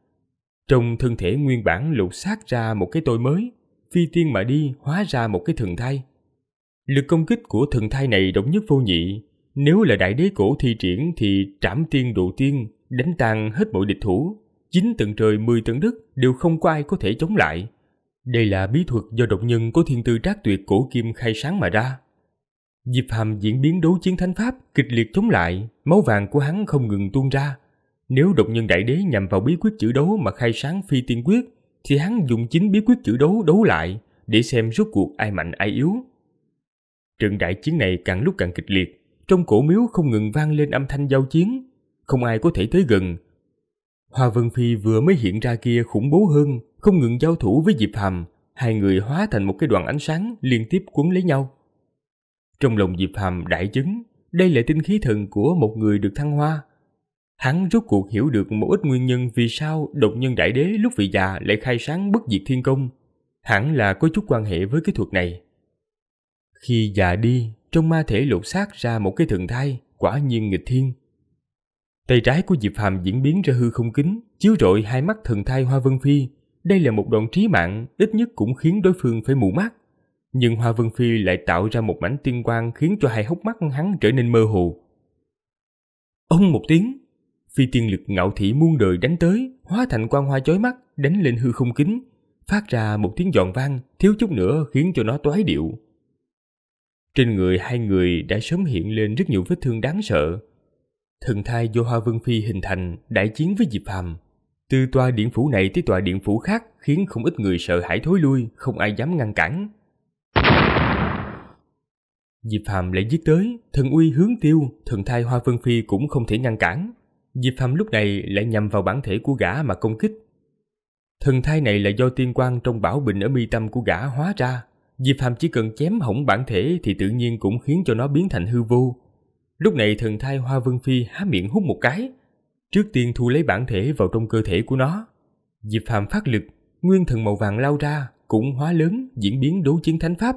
Trong thân thể nguyên bản lột xác ra một cái tôi mới, phi tiên mà đi hóa ra một cái thần thai. Lực công kích của thần thai này động nhất vô nhị, nếu là đại đế cổ thi triển thì trảm tiên độ tiên, đánh tan hết mọi địch thủ. Chín tầng trời mười tầng đất đều không có ai có thể chống lại. Đây là bí thuật do độc nhân của thiên tư trác tuyệt cổ kim khai sáng mà ra. Diệp Hàm diễn biến đấu chiến thánh pháp, kịch liệt chống lại, máu vàng của hắn không ngừng tuôn ra. Nếu độc nhân đại đế nhằm vào bí quyết chữ đấu mà khai sáng phi tiên quyết, thì hắn dùng chính bí quyết chữ đấu đấu lại để xem rốt cuộc ai mạnh ai yếu. Trận đại chiến này càng lúc càng kịch liệt, trong cổ miếu không ngừng vang lên âm thanh giao chiến, không ai có thể tới gần. Hoa Vân Phi vừa mới hiện ra kia khủng bố hơn, không ngừng giao thủ với Diệp Hàm, hai người hóa thành một cái đoàn ánh sáng liên tiếp cuốn lấy nhau. Trong lòng Diệp Hàm đại chứng, đây là tinh khí thần của một người được thăng hoa. Hắn rốt cuộc hiểu được một ít nguyên nhân vì sao động nhân đại đế lúc vị già lại khai sáng bất diệt thiên công. Hẳn là có chút quan hệ với cái thuật này. Khi già đi, trong ma thể lột xác ra một cái thần thai, quả nhiên nghịch thiên. Tay trái của Diệp Hàm diễn biến ra hư không kính, chiếu rọi hai mắt thần thai Hoa Vân Phi. Đây là một đoạn trí mạng, ít nhất cũng khiến đối phương phải mù mắt. Nhưng Hoa Vân Phi lại tạo ra một mảnh tiên quang khiến cho hai hốc mắt hắn trở nên mơ hồ. Ông một tiếng, phi tiên lực ngạo thị muôn đời đánh tới, hóa thành quang hoa chói mắt, đánh lên hư không kính, phát ra một tiếng giòn vang, thiếu chút nữa khiến cho nó toái điệu. Trên người hai người đã sớm hiện lên rất nhiều vết thương đáng sợ. Thần thai do Hoa Vân Phi hình thành đại chiến với Diệp Hàm. Từ tòa điện phủ này tới tòa điện phủ khác khiến không ít người sợ hãi thối lui, không ai dám ngăn cản. Diệp Hàm lại giết tới, thần uy hướng tiêu, thần thai Hoa Vân Phi cũng không thể ngăn cản. Diệp Hàm lúc này lại nhằm vào bản thể của gã mà công kích. Thần thai này là do tiên quan trong bảo bình ở mi tâm của gã hóa ra, Diệp Hàm chỉ cần chém hỏng bản thể thì tự nhiên cũng khiến cho nó biến thành hư vô. Lúc này thần thai Hoa Vân Phi há miệng hút một cái, trước tiên thu lấy bản thể vào trong cơ thể của nó. Diệp Hàm phát lực, nguyên thần màu vàng lao ra, cũng hóa lớn diễn biến đấu chiến thánh pháp.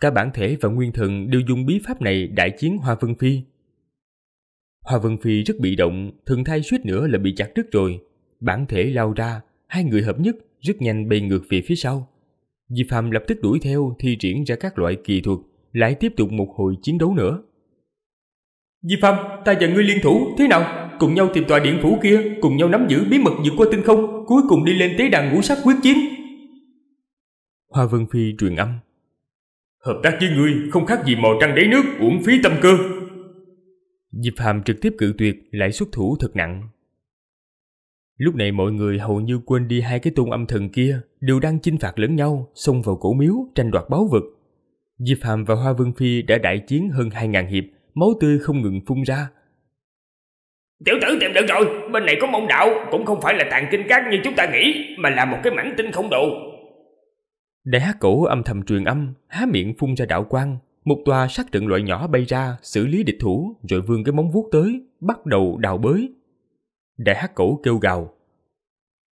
Cả bản thể và nguyên thần đều dùng bí pháp này đại chiến Hoa Vân Phi. Hoa Vân Phi rất bị động, thần thai suýt nữa là bị chặt đứt rồi. Bản thể lao ra, hai người hợp nhất rất nhanh bay ngược về phía sau. Diệp Phạm lập tức đuổi theo thi triển ra các loại kỳ thuật, lại tiếp tục một hồi chiến đấu nữa. Diệp Phạm, ta và ngươi liên thủ, thế nào? Cùng nhau tìm tòa điện phủ kia, cùng nhau nắm giữ bí mật vượt qua tinh không, cuối cùng đi lên tế đàn ngũ sắc quyết chiến. Hoa Vân Phi truyền âm. Hợp tác với ngươi không khác gì mò trăng đáy nước, uổng phí tâm cơ. Diệp Hàm trực tiếp cự tuyệt lại xuất thủ thật nặng. Lúc này mọi người hầu như quên đi hai cái tôn âm thần kia đều đang chinh phạt lẫn nhau, xông vào cổ miếu tranh đoạt báu vật. Diệp Hàm và Hoa Vương Phi đã đại chiến hơn hai ngàn hiệp, máu tươi không ngừng phun ra. Tiểu tử tìm được rồi, bên này có môn đạo, cũng không phải là tàn kinh cát như chúng ta nghĩ, mà là một cái mảnh tinh không đồ. Đại hát cổ âm thầm truyền âm, há miệng phun ra đạo quang, một tòa sát trận loại nhỏ bay ra, xử lý địch thủ, rồi vươn cái móng vuốt tới, bắt đầu đào bới, Đại hắc cổ kêu gào.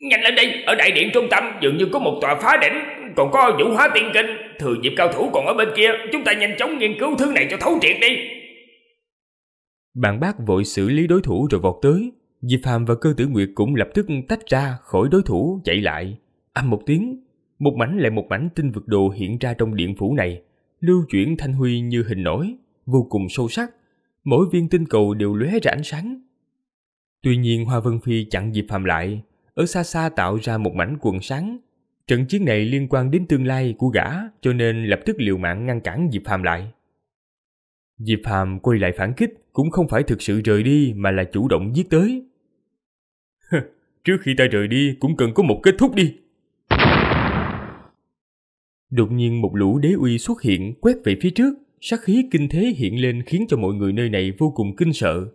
Nhanh lên đi, ở đại điện trung tâm dường như có một tòa phá đỉnh, còn có vũ hóa tiên kinh, thừa dịp cao thủ còn ở bên kia, chúng ta nhanh chóng nghiên cứu thứ này cho thấu triệt đi. Bạn bác vội xử lý đối thủ rồi vọt tới, Di Phạm và Cơ Tử Nguyệt cũng lập tức tách ra khỏi đối thủ chạy lại. Âm một tiếng, một mảnh lại một mảnh tinh vực đồ hiện ra trong điện phủ này, lưu chuyển thanh huy như hình nổi, vô cùng sâu sắc. Mỗi viên tinh cầu đều lóe ra ánh sáng, Tuy nhiên Hoa Vân Phi chặn dịp phạm lại, ở xa xa tạo ra một mảnh quần sáng. Trận chiến này liên quan đến tương lai của gã cho nên lập tức liều mạng ngăn cản dịp Hàm lại. dịp Hàm quay lại phản kích cũng không phải thực sự rời đi mà là chủ động giết tới. Trước khi ta rời đi cũng cần có một kết thúc đi. Đột nhiên một lũ đế uy xuất hiện quét về phía trước, sát khí kinh thế hiện lên khiến cho mọi người nơi này vô cùng kinh sợ.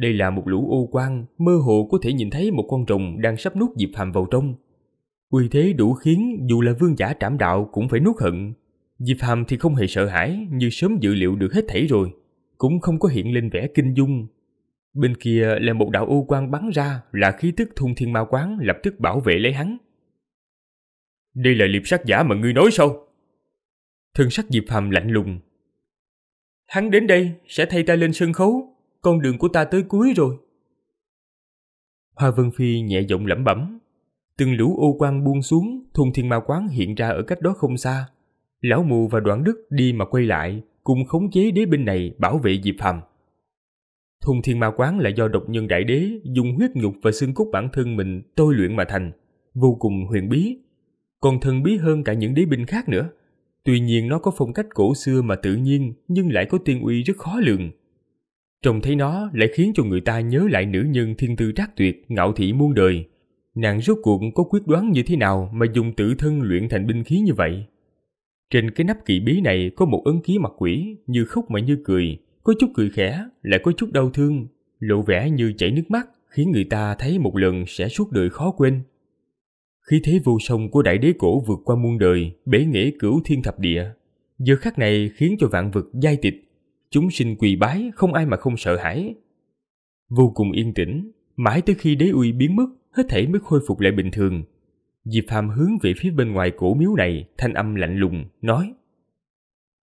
Đây là một lũ ô quan mơ hồ có thể nhìn thấy một con rồng đang sắp nuốt Diệp Phàm vào trong. Uy thế đủ khiến dù là vương giả trảm đạo cũng phải nuốt hận. Diệp Phàm thì không hề sợ hãi như sớm dự liệu được hết thảy rồi, cũng không có hiện lên vẻ kinh dung. Bên kia là một đạo ô quan bắn ra là khí tức thung thiên ma quán lập tức bảo vệ lấy hắn. Đây là liệp sát giả mà ngươi nói sao? Thân sắc Diệp Phàm lạnh lùng. Hắn đến đây sẽ thay ta lên sân khấu, con đường của ta tới cuối rồi. Hoa Vân Phi nhẹ giọng lẩm bẩm. Từng lũ ô quan buông xuống, thôn thiên ma quán hiện ra ở cách đó không xa. Lão mù và đoạn đức đi mà quay lại, cùng khống chế đế binh này bảo vệ Diệp Hàm. Thôn thiên ma quán là do độc nhân đại đế dùng huyết nhục và xương cốt bản thân mình tôi luyện mà thành, vô cùng huyền bí. Còn thần bí hơn cả những đế binh khác nữa. Tuy nhiên nó có phong cách cổ xưa mà tự nhiên nhưng lại có tiên uy rất khó lường. Trông thấy nó lại khiến cho người ta nhớ lại nữ nhân thiên tư trác tuyệt, ngạo thị muôn đời. Nàng rốt cuộc có quyết đoán như thế nào mà dùng tự thân luyện thành binh khí như vậy? Trên cái nắp kỵ bí này có một ấn ký mặt quỷ, như khóc mà như cười, có chút cười khẽ, lại có chút đau thương, lộ vẻ như chảy nước mắt, khiến người ta thấy một lần sẽ suốt đời khó quên. Khí thế vô song của đại đế cổ vượt qua muôn đời, bể nghĩa cửu thiên thập địa. Giờ khắc này khiến cho vạn vực dai tịch, chúng sinh quỳ bái không ai mà không sợ hãi. Vô cùng yên tĩnh, mãi tới khi đế uy biến mất, hết thể mới khôi phục lại bình thường. Diệp Phàm hướng về phía bên ngoài cổ miếu này, thanh âm lạnh lùng, nói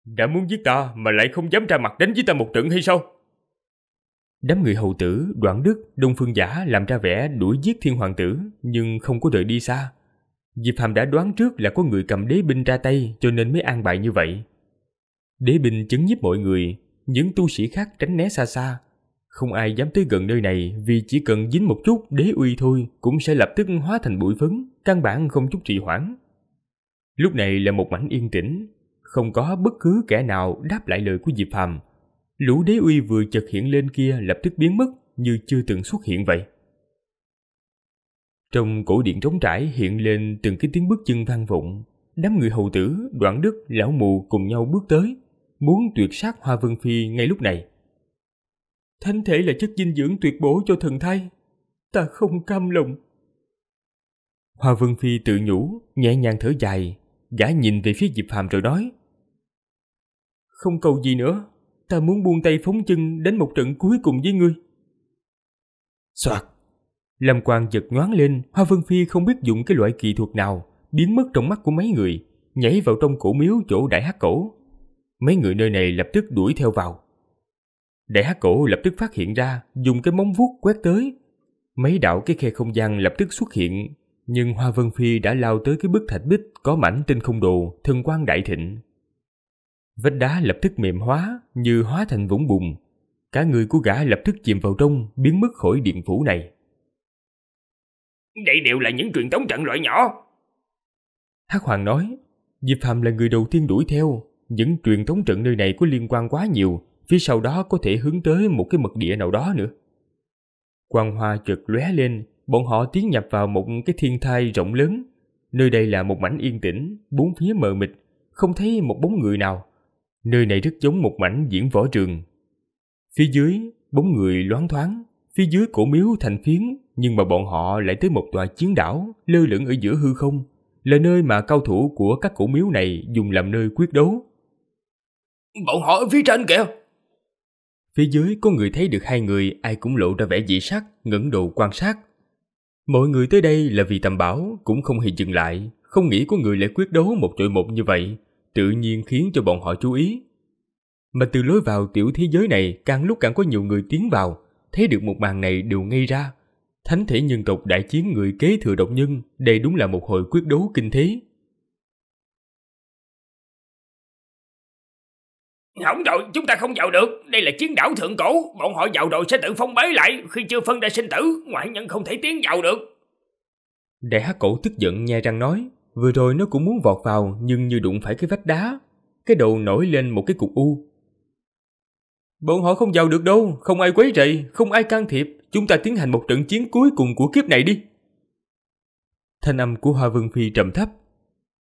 Đã muốn giết ta mà lại không dám ra mặt đánh với ta một trận hay sao? Đám người hầu tử, đoạn đức, đông phương giả làm ra vẻ đuổi giết thiên hoàng tử, nhưng không có đợi đi xa. Diệp Phàm đã đoán trước là có người cầm đế binh ra tay cho nên mới an bài như vậy. Đế binh chấn nhiếp mọi người, những tu sĩ khác tránh né xa xa. Không ai dám tới gần nơi này vì chỉ cần dính một chút đế uy thôi cũng sẽ lập tức hóa thành bụi phấn, căn bản không chút trì hoãn. Lúc này là một mảnh yên tĩnh, không có bất cứ kẻ nào đáp lại lời của Diệp Phàm. Lũ đế uy vừa chợt hiện lên kia lập tức biến mất như chưa từng xuất hiện vậy. Trong cổ điện trống trải hiện lên từng cái tiếng bước chân vang vọng, đám người hầu tử, đoạn đức, lão mù cùng nhau bước tới, muốn tuyệt sát Hoa Vân Phi ngay lúc này. Thánh thể là chất dinh dưỡng tuyệt bổ cho thần thai. Ta không cam lòng. Hoa Vân Phi tự nhủ, nhẹ nhàng thở dài, gã nhìn về phía Diệp Phàm rồi nói. Không cầu gì nữa, ta muốn buông tay phóng chân đến một trận cuối cùng với ngươi. Soạt! Lâm Quang giật nhoáng lên, Hoa Vân Phi không biết dùng cái loại kỳ thuật nào, biến mất trong mắt của mấy người, nhảy vào trong cổ miếu chỗ đại hắc cổ. Mấy người nơi này lập tức đuổi theo vào. Đại hắc cổ lập tức phát hiện ra, dùng cái móng vuốt quét tới. Mấy đạo cái khe không gian lập tức xuất hiện, nhưng Hoa Vân Phi đã lao tới cái bức thạch bích có mảnh tinh không đồ, thân quan đại thịnh. Vách đá lập tức mềm hóa, như hóa thành vũng bùn. Cả người của gã lập tức chìm vào trong, biến mất khỏi điện phủ này. Đây đều là những truyền tống trận loại nhỏ. Hắc Hoàng nói, Diệp Phạm là người đầu tiên đuổi theo, những truyền thống trận nơi này có liên quan quá nhiều, phía sau đó có thể hướng tới một cái mật địa nào đó nữa. Quang hoa chợt lóe lên, bọn họ tiến nhập vào một cái thiên thai rộng lớn. Nơi đây là một mảnh yên tĩnh, bốn phía mờ mịt, không thấy một bóng người nào. Nơi này rất giống một mảnh diễn võ trường. Phía dưới, bóng người loáng thoáng, phía dưới cổ miếu thành phiến, nhưng mà bọn họ lại tới một tòa chiến đảo lơ lửng ở giữa hư không, là nơi mà cao thủ của các cổ miếu này dùng làm nơi quyết đấu. Bọn họ ở phía trên kìa. Phía dưới có người thấy được hai người ai cũng lộ ra vẻ dị sắc, ngẩng đầu quan sát. Mọi người tới đây là vì tầm bảo cũng không hề dừng lại, không nghĩ có người lại quyết đấu một trội một như vậy, tự nhiên khiến cho bọn họ chú ý. Mà từ lối vào tiểu thế giới này càng lúc càng có nhiều người tiến vào, thấy được một màn này đều ngây ra. Thánh thể nhân tộc đại chiến người kế thừa độc nhân, đây đúng là một hồi quyết đấu kinh thế. Không rồi, chúng ta không vào được. Đây là chiến đảo thượng cổ. Bọn họ vào rồi sẽ tự phong bế lại. Khi chưa phân ra sinh tử, ngoại nhân không thể tiến vào được. Đại hắc cổ tức giận nhai răng nói. Vừa rồi nó cũng muốn vọt vào nhưng như đụng phải cái vách đá. Cái đầu nổi lên một cái cục u. Bọn họ không vào được đâu. Không ai quấy rầy, không ai can thiệp. Chúng ta tiến hành một trận chiến cuối cùng của kiếp này đi. Thanh âm của Hoa Vương Phi trầm thấp.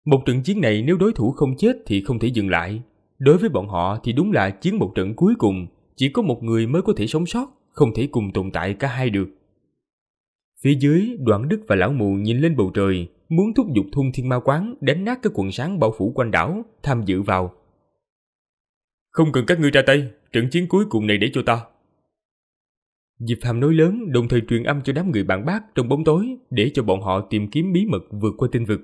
Một trận chiến này nếu đối thủ không chết thì không thể dừng lại, Đối với bọn họ thì đúng là chiến một trận cuối cùng, chỉ có một người mới có thể sống sót, không thể cùng tồn tại cả hai được. Phía dưới, Đoạn Đức và Lão Mù nhìn lên bầu trời, muốn thúc giục thung thiên ma quán đánh nát cái quần sáng bao phủ quanh đảo, tham dự vào. Không cần các ngươi ra tay, trận chiến cuối cùng này để cho ta. Diệp Hàm nói lớn đồng thời truyền âm cho đám người bạn bác trong bóng tối để cho bọn họ tìm kiếm bí mật vượt qua tinh vực.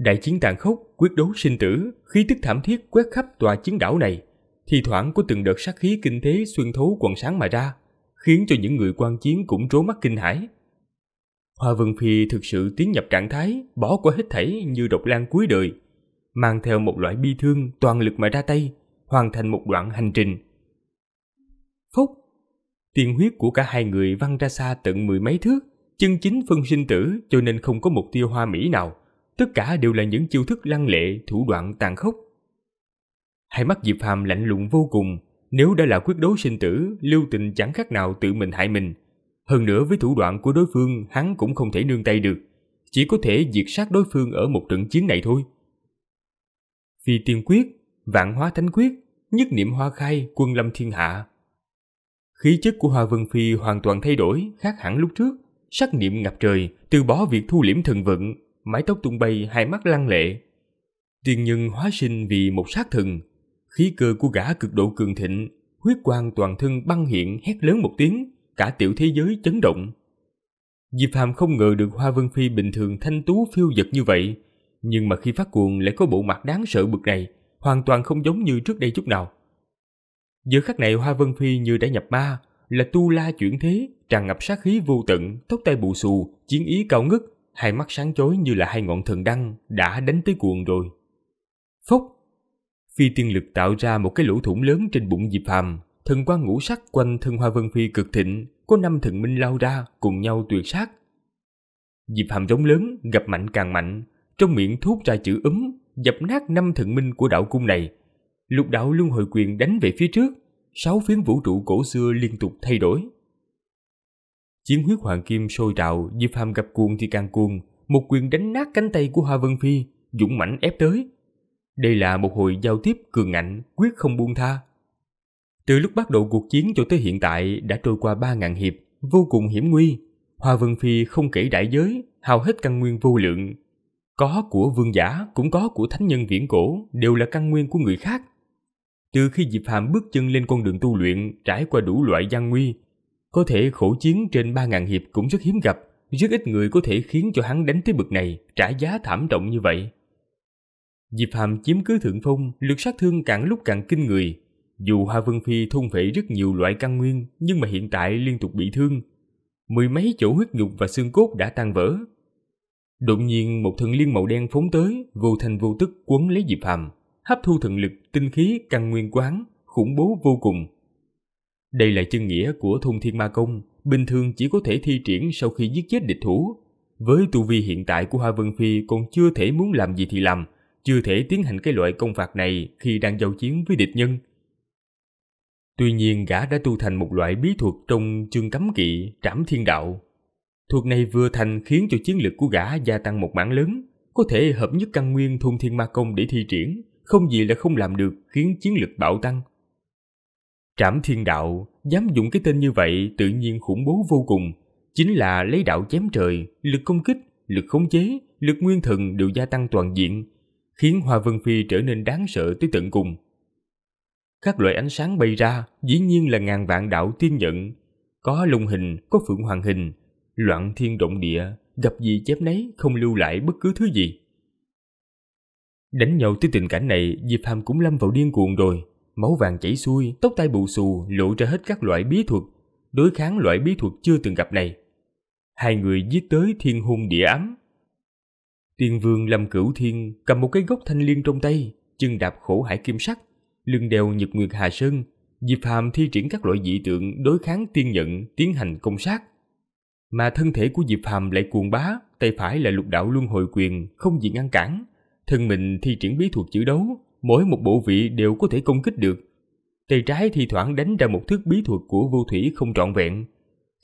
Đại chiến tàn khốc, quyết đấu sinh tử, khí tức thảm thiết quét khắp tòa chiến đảo này. Thì thoảng có từng đợt sát khí kinh thế xuyên thấu quần sáng mà ra, khiến cho những người quan chiến cũng trố mắt kinh hãi. Hoa Vân Phi thực sự tiến nhập trạng thái, bỏ qua hết thảy như độc lan cuối đời. Mang theo một loại bi thương toàn lực mà ra tay, hoàn thành một đoạn hành trình. Phúc, Tiền huyết của cả hai người văng ra xa tận mười mấy thước, chân chính phân sinh tử cho nên không có mục tiêu hoa mỹ nào tất cả đều là những chiêu thức lăng lệ, thủ đoạn tàn khốc. Hai mắt Diệp Phàm lạnh lùng vô cùng, nếu đã là quyết đấu sinh tử, Lưu Tình chẳng khác nào tự mình hại mình. Hơn nữa với thủ đoạn của đối phương, hắn cũng không thể nương tay được, chỉ có thể diệt sát đối phương ở một trận chiến này thôi. Phi tiên quyết, vạn hóa thánh quyết, nhất niệm hoa khai, quân lâm thiên hạ. Khí chất của Hoa Vân Phi hoàn toàn thay đổi, khác hẳn lúc trước, sắc niệm ngập trời, từ bỏ việc thu liễm thần vận, mái tóc tung bay hai mắt lăng lệ. Tiên nhân hóa sinh vì một sát thần, khí cơ của gã cực độ cường thịnh, huyết quang toàn thân băng hiện hét lớn một tiếng, cả tiểu thế giới chấn động. Diệp Hàm không ngờ được Hoa Vân Phi bình thường thanh tú phiêu dật như vậy, nhưng mà khi phát cuồng lại có bộ mặt đáng sợ bực này, hoàn toàn không giống như trước đây chút nào. Giữa khắc này Hoa Vân Phi như đã nhập ma, là tu la chuyển thế, tràn ngập sát khí vô tận, tóc tay bù xù, chiến ý cao ngất, hai mắt sáng chói như là hai ngọn thần đăng đã đánh tới cuồng rồi. Phốc! Phi tiên lực tạo ra một cái lỗ thủng lớn trên bụng Diệp Phàm, thần quan ngũ sắc quanh thân Hoa Vân Phi cực thịnh, có năm thần minh lao ra cùng nhau tuyệt sát. Diệp Phàm giống lớn, gặp mạnh càng mạnh, trong miệng thốt ra chữ ấm, dập nát năm thần minh của đạo cung này. Lục đạo luôn hồi quyền đánh về phía trước, sáu phiến vũ trụ cổ xưa liên tục thay đổi. Chiến huyết hoàng kim sôi trào, Diệp Phàm gặp cuồng thì càng cuồng, một quyền đánh nát cánh tay của Hoa Vân Phi, dũng mãnh ép tới. Đây là một hồi giao tiếp cường ngạnh, quyết không buông tha. Từ lúc bắt đầu cuộc chiến cho tới hiện tại đã trôi qua ba ngàn hiệp, vô cùng hiểm nguy. Hoa Vân Phi không kể đại giới, hao hết căn nguyên vô lượng. Có của vương giả, cũng có của thánh nhân viễn cổ, đều là căn nguyên của người khác. Từ khi Diệp Hàm bước chân lên con đường tu luyện, trải qua đủ loại gian nguy, có thể khổ chiến trên ba ngàn hiệp cũng rất hiếm gặp, rất ít người có thể khiến cho hắn đánh tới bực này, trả giá thảm trọng như vậy. Diệp Hàm chiếm cứ thượng phong, lực sát thương càng lúc càng kinh người. Dù Hoa Vân Phi thôn phệ rất nhiều loại căn nguyên, nhưng mà hiện tại liên tục bị thương. Mười mấy chỗ huyết nhục và xương cốt đã tan vỡ. Đột nhiên một thần liên màu đen phóng tới, vô thành vô tức quấn lấy Diệp Hàm, hấp thu thần lực, tinh khí, căn nguyên quán, khủng bố vô cùng. Đây là chân nghĩa của thôn thiên ma công, bình thường chỉ có thể thi triển sau khi giết chết địch thủ. Với tu vi hiện tại của Hoa Vân Phi còn chưa thể muốn làm gì thì làm, chưa thể tiến hành cái loại công phạt này khi đang giao chiến với địch nhân. Tuy nhiên gã đã tu thành một loại bí thuật trong chương cấm kỵ trảm thiên đạo. Thuật này vừa thành khiến cho chiến lực của gã gia tăng một mảng lớn, có thể hợp nhất căn nguyên thôn thiên ma công để thi triển, không gì là không làm được khiến chiến lực bạo tăng. Trảm thiên đạo, dám dùng cái tên như vậy tự nhiên khủng bố vô cùng. Chính là lấy đạo chém trời, lực công kích, lực khống chế, lực nguyên thần đều gia tăng toàn diện, khiến Hoa Vân Phi trở nên đáng sợ tới tận cùng. Các loại ánh sáng bay ra dĩ nhiên là ngàn vạn đạo tiên nhận. Có lung hình, có phượng hoàng hình, loạn thiên động địa, gặp gì chép nấy không lưu lại bất cứ thứ gì. Đánh nhau tới tình cảnh này, Diệp Hàm cũng lâm vào điên cuồng rồi. Máu vàng chảy xuôi, tóc tai bù xù lộ ra hết các loại bí thuật, đối kháng loại bí thuật chưa từng gặp này. Hai người giết tới thiên hung địa ám. Tiên vương Lâm Cửu Thiên cầm một cái gốc thanh liên trong tay, chân đạp khổ hải kim sắc, lưng đèo nhật nguyệt hà sơn, Diệp Hàm thi triển các loại dị tượng đối kháng tiên nhận, tiến hành công sát. Mà thân thể của Diệp Hàm lại cuồng bá, tay phải là lục đạo luân hồi quyền, không gì ngăn cản. Thân mình thi triển bí thuật chữ đấu, mỗi một bộ vị đều có thể công kích được. Tay trái thi thoảng đánh ra một thước bí thuật của vô thủy không trọn vẹn,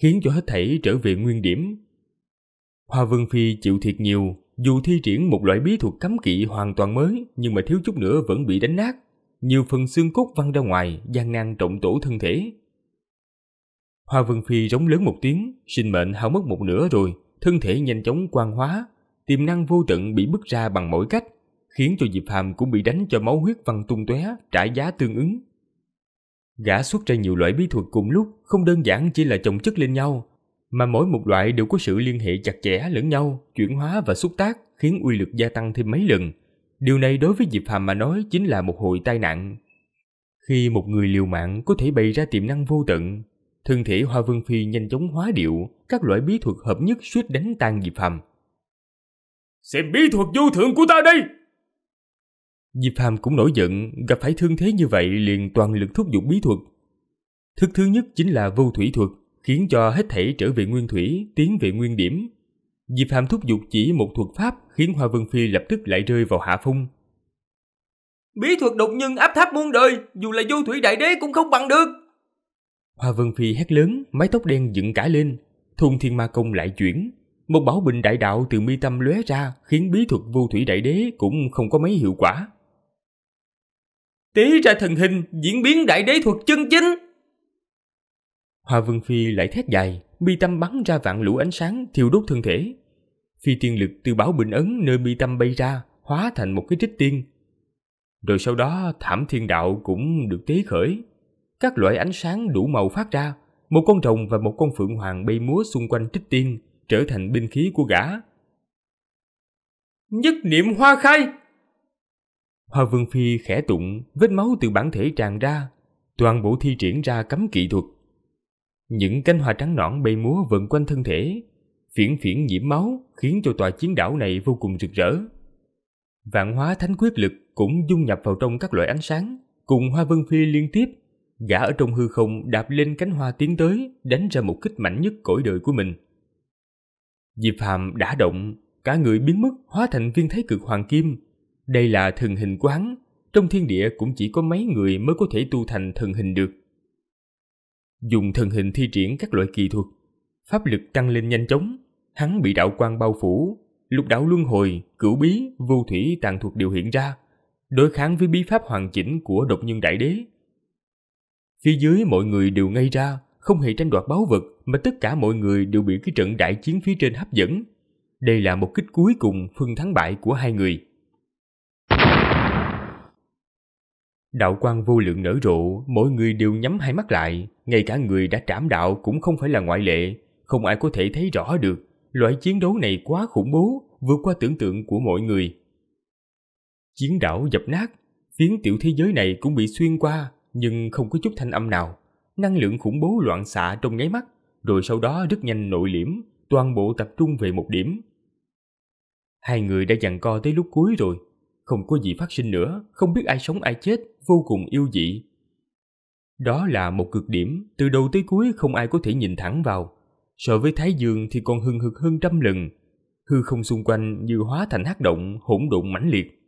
khiến cho hết thảy trở về nguyên điểm. Hoa Vân Phi chịu thiệt nhiều, dù thi triển một loại bí thuật cấm kỵ hoàn toàn mới nhưng mà thiếu chút nữa vẫn bị đánh nát, nhiều phần xương cốt văng ra ngoài, gian nan trọng tổ thân thể. Hoa Vân Phi rống lớn một tiếng, sinh mệnh hao mất một nửa rồi, thân thể nhanh chóng quan hóa, tiềm năng vô tận bị bứt ra bằng mỗi cách khiến cho Diệp Hàm cũng bị đánh cho máu huyết văng tung tóe, trả giá tương ứng. Gã xuất ra nhiều loại bí thuật cùng lúc, không đơn giản chỉ là chồng chất lên nhau, mà mỗi một loại đều có sự liên hệ chặt chẽ lẫn nhau, chuyển hóa và xúc tác, khiến uy lực gia tăng thêm mấy lần. Điều này đối với Diệp Hàm mà nói chính là một hồi tai nạn. Khi một người liều mạng có thể bày ra tiềm năng vô tận, thân thể Hoa Vương Phi nhanh chóng hóa điệu, các loại bí thuật hợp nhất suýt đánh tan Diệp Hàm. Xem bí thuật vô thượng của ta đây! Diệp Hàm cũng nổi giận, gặp phải thương thế như vậy liền toàn lực thúc giục bí thuật. Thức thứ nhất chính là vô thủy thuật, khiến cho hết thảy trở về nguyên thủy, tiến về nguyên điểm. Diệp Hàm thúc giục chỉ một thuật pháp khiến Hoa Vân Phi lập tức lại rơi vào hạ phong. Bí thuật độc nhân áp tháp muôn đời, dù là vô thủy đại đế cũng không bằng được. Hoa Vân Phi hét lớn, mái tóc đen dựng cả lên, thùng thiên ma công lại chuyển. Một bảo bình đại đạo từ mi tâm lóe ra khiến bí thuật vô thủy đại đế cũng không có mấy hiệu quả tế ra thần hình diễn biến đại đế thuật chân chính. Hoa Vương Phi lại thét dài, mi tâm bắn ra vạn lũ ánh sáng thiêu đốt thân thể. Phi tiên lực từ bảo bình ấn nơi mi tâm bay ra, hóa thành một cái trích tiên. Rồi sau đó thảm thiên đạo cũng được tế khởi. Các loại ánh sáng đủ màu phát ra, một con rồng và một con phượng hoàng bay múa xung quanh trích tiên, trở thành binh khí của gã. Nhất niệm hoa khai! Hoa Vương Phi khẽ tụng, vết máu từ bản thể tràn ra, toàn bộ thi triển ra cấm kỵ thuật. Những cánh hoa trắng nõn bay múa vần quanh thân thể, phiển phiển nhiễm máu khiến cho tòa chiến đảo này vô cùng rực rỡ. Vạn hóa thánh quyết lực cũng dung nhập vào trong các loại ánh sáng, cùng Hoa Vương Phi liên tiếp, gã ở trong hư không đạp lên cánh hoa tiến tới, đánh ra một kích mạnh nhất cõi đời của mình. Diệp Phàm đã động, cả người biến mất hóa thành viên thái cực hoàng kim, đây là thần hình của hắn, trong thiên địa cũng chỉ có mấy người mới có thể tu thành thần hình được. Dùng thần hình thi triển các loại kỳ thuật, pháp lực tăng lên nhanh chóng, hắn bị đạo quan bao phủ, lục đạo luân hồi, cửu bí, vô thủy tàn thuật đều hiện ra, đối kháng với bí pháp hoàn chỉnh của độc nhân đại đế. Phía dưới mọi người đều ngây ra, không hề tranh đoạt báu vật mà tất cả mọi người đều bị cái trận đại chiến phía trên hấp dẫn. Đây là một kích cuối cùng phân thắng bại của hai người. Đạo quan vô lượng nở rộ, mỗi người đều nhắm hai mắt lại, ngay cả người đã trảm đạo cũng không phải là ngoại lệ, không ai có thể thấy rõ được, loại chiến đấu này quá khủng bố, vượt qua tưởng tượng của mọi người. Chiến đảo dập nát, phiến tiểu thế giới này cũng bị xuyên qua, nhưng không có chút thanh âm nào. Năng lượng khủng bố loạn xạ trong nháy mắt, rồi sau đó rất nhanh nội liễm, toàn bộ tập trung về một điểm. Hai người đã dằn co tới lúc cuối rồi, không có gì phát sinh nữa, không biết ai sống ai chết, vô cùng yêu dị. Đó là một cực điểm, từ đầu tới cuối không ai có thể nhìn thẳng vào. So với Thái Dương thì còn hưng hực hơn trăm lần. Hư không xung quanh như hóa thành hắc động, hỗn độn mãnh liệt.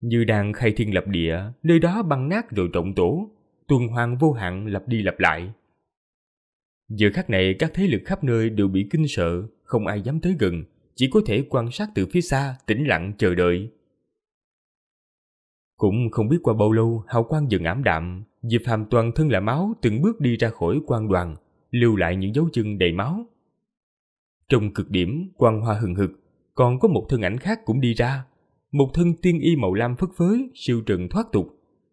Như đang khai thiên lập địa, nơi đó băng nát rồi trọng tổ, tuần hoàn vô hạn lặp đi lặp lại. Giờ khắc này các thế lực khắp nơi đều bị kinh sợ, không ai dám tới gần, chỉ có thể quan sát từ phía xa, tĩnh lặng chờ đợi. Cũng không biết qua bao lâu, hào quang dần ảm đạm, Diệp Hàm toàn thân là máu từng bước đi ra khỏi quan đoàn, lưu lại những dấu chân đầy máu. Trong cực điểm, quang hoa hừng hực, còn có một thân ảnh khác cũng đi ra. Một thân tiên y màu lam phất phới, siêu trần thoát tục,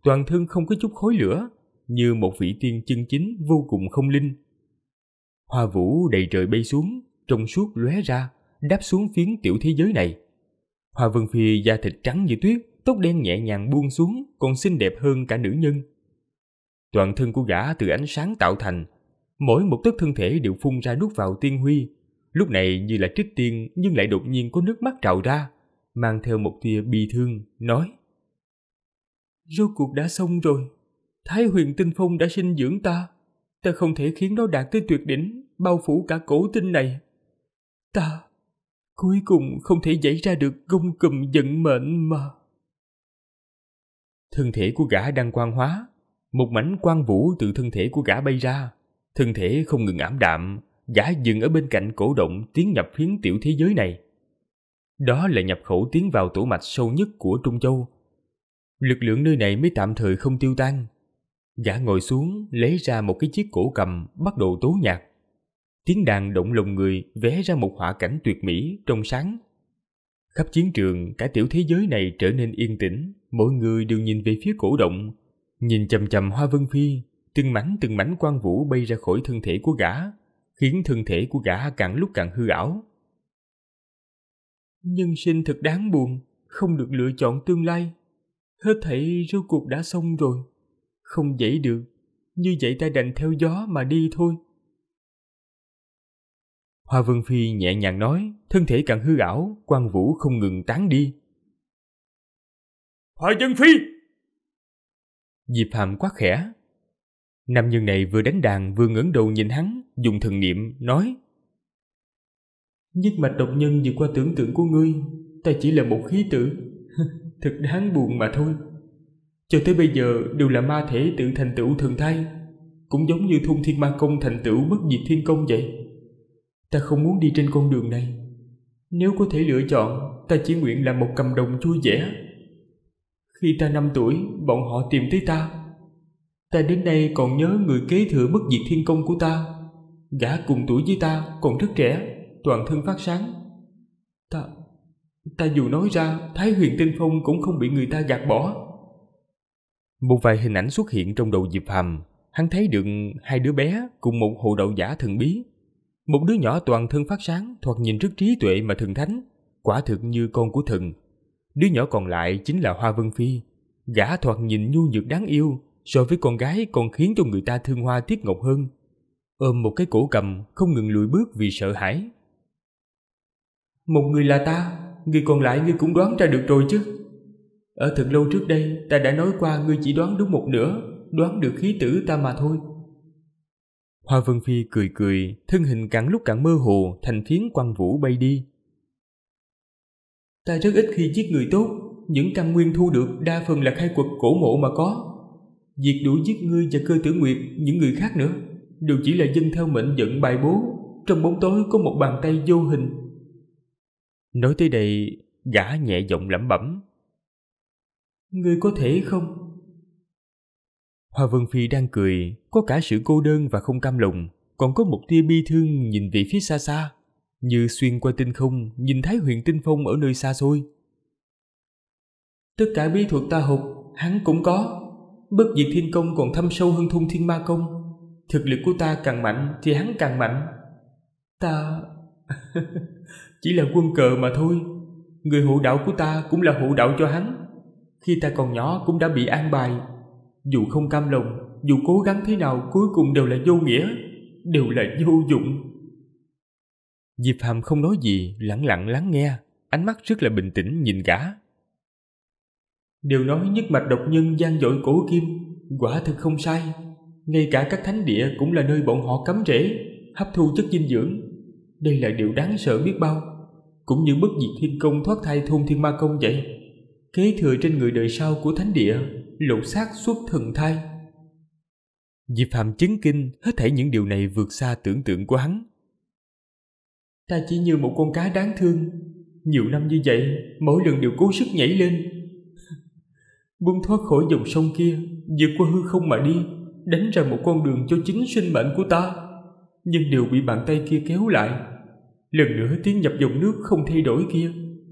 toàn thân không có chút khói lửa, như một vị tiên chân chính vô cùng không linh. Hoa vũ đầy trời bay xuống, trong suốt lóe ra, đáp xuống phiến tiểu thế giới này. Hoa Vân Phi da thịt trắng như tuyết, tóc đen nhẹ nhàng buông xuống còn xinh đẹp hơn cả nữ nhân. Toàn thân của gã từ ánh sáng tạo thành, mỗi một tấc thân thể đều phun ra nuốt vào tiên huy, lúc này như là trích tiên nhưng lại đột nhiên có nước mắt trào ra, mang theo một tia bi thương, nói Rốt cuộc đã xong rồi, Thái huyền tinh phong đã sinh dưỡng ta, ta không thể khiến nó đạt tới tuyệt đỉnh, bao phủ cả cổ tinh này. Ta cuối cùng không thể dậy ra được gông cùm giận mệnh mà thân thể của gã đang quang hóa. Một mảnh quang vũ từ thân thể của gã bay ra. Thân thể không ngừng ảm đạm, gã dừng ở bên cạnh cổ động tiến nhập phiến tiểu thế giới này. Đó là nhập khẩu tiến vào tổ mạch sâu nhất của Trung Châu. Lực lượng nơi này mới tạm thời không tiêu tan. Gã ngồi xuống, lấy ra một cái chiếc cổ cầm, bắt đầu tố nhạc. Tiếng đàn động lòng người vẽ ra một họa cảnh tuyệt mỹ, trong sáng, Khắp chiến trường, cả tiểu thế giới này trở nên yên tĩnh, mỗi người đều nhìn về phía cổ động, nhìn chầm chầm Hoa Vân Phi, từng mảnh từng mảnh quan vũ bay ra khỏi thân thể của gã, khiến thân thể của gã càng lúc càng hư ảo. Nhân sinh thật đáng buồn, không được lựa chọn tương lai. Hết thảy rốt cuộc đã xong rồi. Không dậy được, như vậy ta đành theo gió mà đi thôi. Hoa Vân Phi nhẹ nhàng nói, thân thể càng hư ảo, quan vũ không ngừng tán đi. Hoa Vân Phi! Diệp Hàm quá khẽ. Nam nhân này vừa đánh đàn vừa ngẩng đầu nhìn hắn, dùng thần niệm, nói Nhất mạch độc nhân vượt qua tưởng tượng của ngươi, ta chỉ là một khí tử, thật đáng buồn mà thôi. Cho tới bây giờ đều là ma thể tự thành tựu thường thai, cũng giống như thung thiên ma công thành tựu bất diệt thiên công vậy ta không muốn đi trên con đường này nếu có thể lựa chọn ta chỉ nguyện làm một cầm đồng chui vẻ khi ta năm tuổi bọn họ tìm tới ta ta đến đây còn nhớ người kế thừa bất diệt thiên công của ta gã cùng tuổi với ta còn rất trẻ toàn thân phát sáng ta ta dù nói ra thái huyền tinh phong cũng không bị người ta gạt bỏ một vài hình ảnh xuất hiện trong đầu diệp hàm hắn thấy được hai đứa bé cùng một hộ đậu giả thần bí một đứa nhỏ toàn thân phát sáng, thoạt nhìn rất trí tuệ mà thần thánh, quả thực như con của thần. Đứa nhỏ còn lại chính là Hoa Vân Phi. Gã thoạt nhìn nhu nhược đáng yêu, so với con gái còn khiến cho người ta thương hoa thiết ngọc hơn. Ôm một cái cổ cầm, không ngừng lùi bước vì sợ hãi. Một người là ta, người còn lại ngươi cũng đoán ra được rồi chứ. Ở thật lâu trước đây, ta đã nói qua ngươi chỉ đoán đúng một nửa, đoán được khí tử ta mà thôi. Hoa Vân Phi cười cười, thân hình càng lúc càng mơ hồ, thành phiến quang vũ bay đi. Ta rất ít khi giết người tốt, những căn nguyên thu được đa phần là khai quật cổ mộ mà có. Diệt đuổi giết ngươi và cơ tử nguyệt, những người khác nữa, đều chỉ là dân theo mệnh dẫn bài bố. Trong bóng tối có một bàn tay vô hình. Nói tới đây, gã nhẹ giọng lẩm bẩm. Ngươi có thể không? Hoa Vân Phi đang cười, có cả sự cô đơn và không cam lòng, còn có một tia bi thương nhìn về phía xa xa, như xuyên qua tinh không nhìn thấy huyện tinh phong ở nơi xa xôi. Tất cả bí thuật ta học, hắn cũng có. Bất diệt thiên công còn thâm sâu hơn thung thiên ma công. Thực lực của ta càng mạnh thì hắn càng mạnh. Ta... chỉ là quân cờ mà thôi. Người hộ đạo của ta cũng là hộ đạo cho hắn. Khi ta còn nhỏ cũng đã bị an bài dù không cam lòng dù cố gắng thế nào cuối cùng đều là vô nghĩa đều là vô dụng diệp hàm không nói gì lẳng lặng lắng nghe ánh mắt rất là bình tĩnh nhìn gã điều nói nhất mạch độc nhân gian dội cổ kim quả thực không sai ngay cả các thánh địa cũng là nơi bọn họ cắm rễ hấp thu chất dinh dưỡng đây là điều đáng sợ biết bao cũng như bất diệt thiên công thoát thai thôn thiên ma công vậy kế thừa trên người đời sau của thánh địa lột xác suốt thần thai. Diệp Phạm chứng kinh hết thảy những điều này vượt xa tưởng tượng của hắn. Ta chỉ như một con cá đáng thương, nhiều năm như vậy mỗi lần đều cố sức nhảy lên. Buông thoát khỏi dòng sông kia, vượt qua hư không mà đi, đánh ra một con đường cho chính sinh mệnh của ta. Nhưng đều bị bàn tay kia kéo lại. Lần nữa tiến nhập dòng nước không thay đổi kia,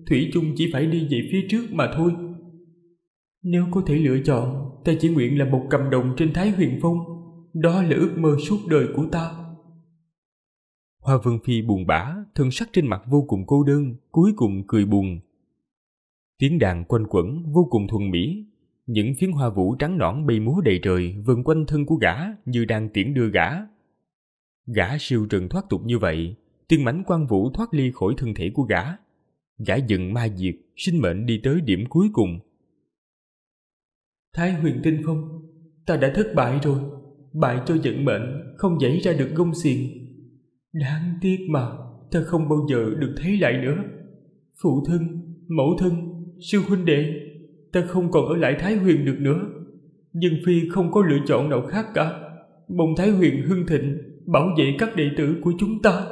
Thủy chung chỉ phải đi về phía trước mà thôi. Nếu có thể lựa chọn, ta chỉ nguyện là một cầm đồng trên Thái Huyền Phong. Đó là ước mơ suốt đời của ta. Hoa Vân Phi buồn bã, thân sắc trên mặt vô cùng cô đơn, cuối cùng cười buồn. Tiếng đàn quanh quẩn vô cùng thuần mỹ, những phiến hoa vũ trắng nõn bay múa đầy trời vần quanh thân của gã như đang tiễn đưa gã. Gã siêu trần thoát tục như vậy, tiên mảnh quan vũ thoát ly khỏi thân thể của gã. Gã dừng ma diệt, sinh mệnh đi tới điểm cuối cùng – Thái huyền tinh phong, ta đã thất bại rồi, bại cho vận mệnh, không dãy ra được gông xiềng. Đáng tiếc mà, ta không bao giờ được thấy lại nữa. Phụ thân, mẫu thân, sư huynh đệ, ta không còn ở lại Thái huyền được nữa. Nhưng Phi không có lựa chọn nào khác cả. Mong Thái huyền hưng thịnh, bảo vệ các đệ tử của chúng ta.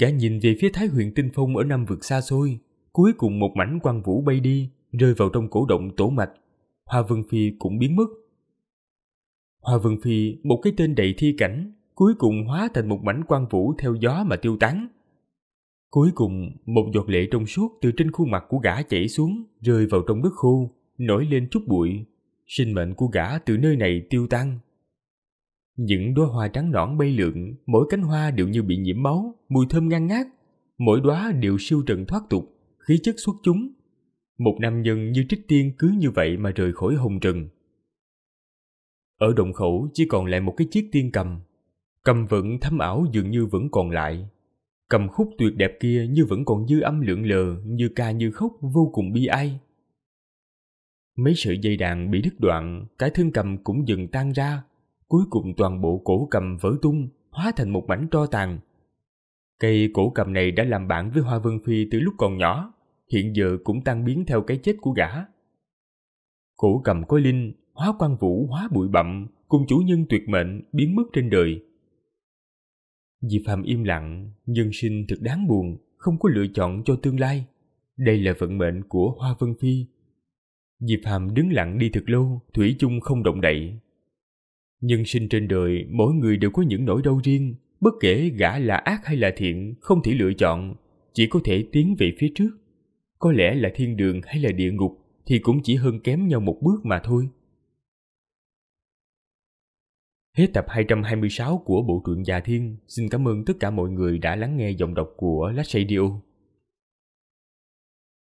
Gã nhìn về phía Thái huyền tinh phong ở năm vực xa xôi, cuối cùng một mảnh quang vũ bay đi, rơi vào trong cổ động tổ mạch, Hoa Vân Phi cũng biến mất. Hoa Vân Phi, một cái tên đầy thi cảnh, cuối cùng hóa thành một mảnh quan vũ theo gió mà tiêu tán. Cuối cùng, một giọt lệ trong suốt từ trên khuôn mặt của gã chảy xuống, rơi vào trong nước khô, nổi lên chút bụi. Sinh mệnh của gã từ nơi này tiêu tan. Những đóa hoa trắng nõn bay lượn, mỗi cánh hoa đều như bị nhiễm máu, mùi thơm ngang ngát. Mỗi đóa đều siêu trần thoát tục, khí chất xuất chúng, một nam nhân như Trích Tiên cứ như vậy mà rời khỏi hùng trần Ở động khẩu chỉ còn lại một cái chiếc tiên cầm. Cầm vẫn thâm ảo dường như vẫn còn lại. Cầm khúc tuyệt đẹp kia như vẫn còn dư âm lượn lờ, như ca như khóc vô cùng bi ai. Mấy sợi dây đàn bị đứt đoạn, cái thân cầm cũng dần tan ra. Cuối cùng toàn bộ cổ cầm vỡ tung, hóa thành một mảnh tro tàn. Cây cổ cầm này đã làm bạn với Hoa Vân Phi từ lúc còn nhỏ hiện giờ cũng tan biến theo cái chết của gã. Cổ cầm có linh, hóa quan vũ hóa bụi bặm, cùng chủ nhân tuyệt mệnh biến mất trên đời. Diệp Phạm im lặng, nhân sinh thật đáng buồn, không có lựa chọn cho tương lai. Đây là vận mệnh của Hoa Vân Phi. Diệp Phạm đứng lặng đi thật lâu, Thủy chung không động đậy. Nhân sinh trên đời, mỗi người đều có những nỗi đau riêng, bất kể gã là ác hay là thiện, không thể lựa chọn, chỉ có thể tiến về phía trước có lẽ là thiên đường hay là địa ngục thì cũng chỉ hơn kém nhau một bước mà thôi. Hết tập 226 của Bộ truyện Già Thiên. Xin cảm ơn tất cả mọi người đã lắng nghe giọng đọc của Last Radio.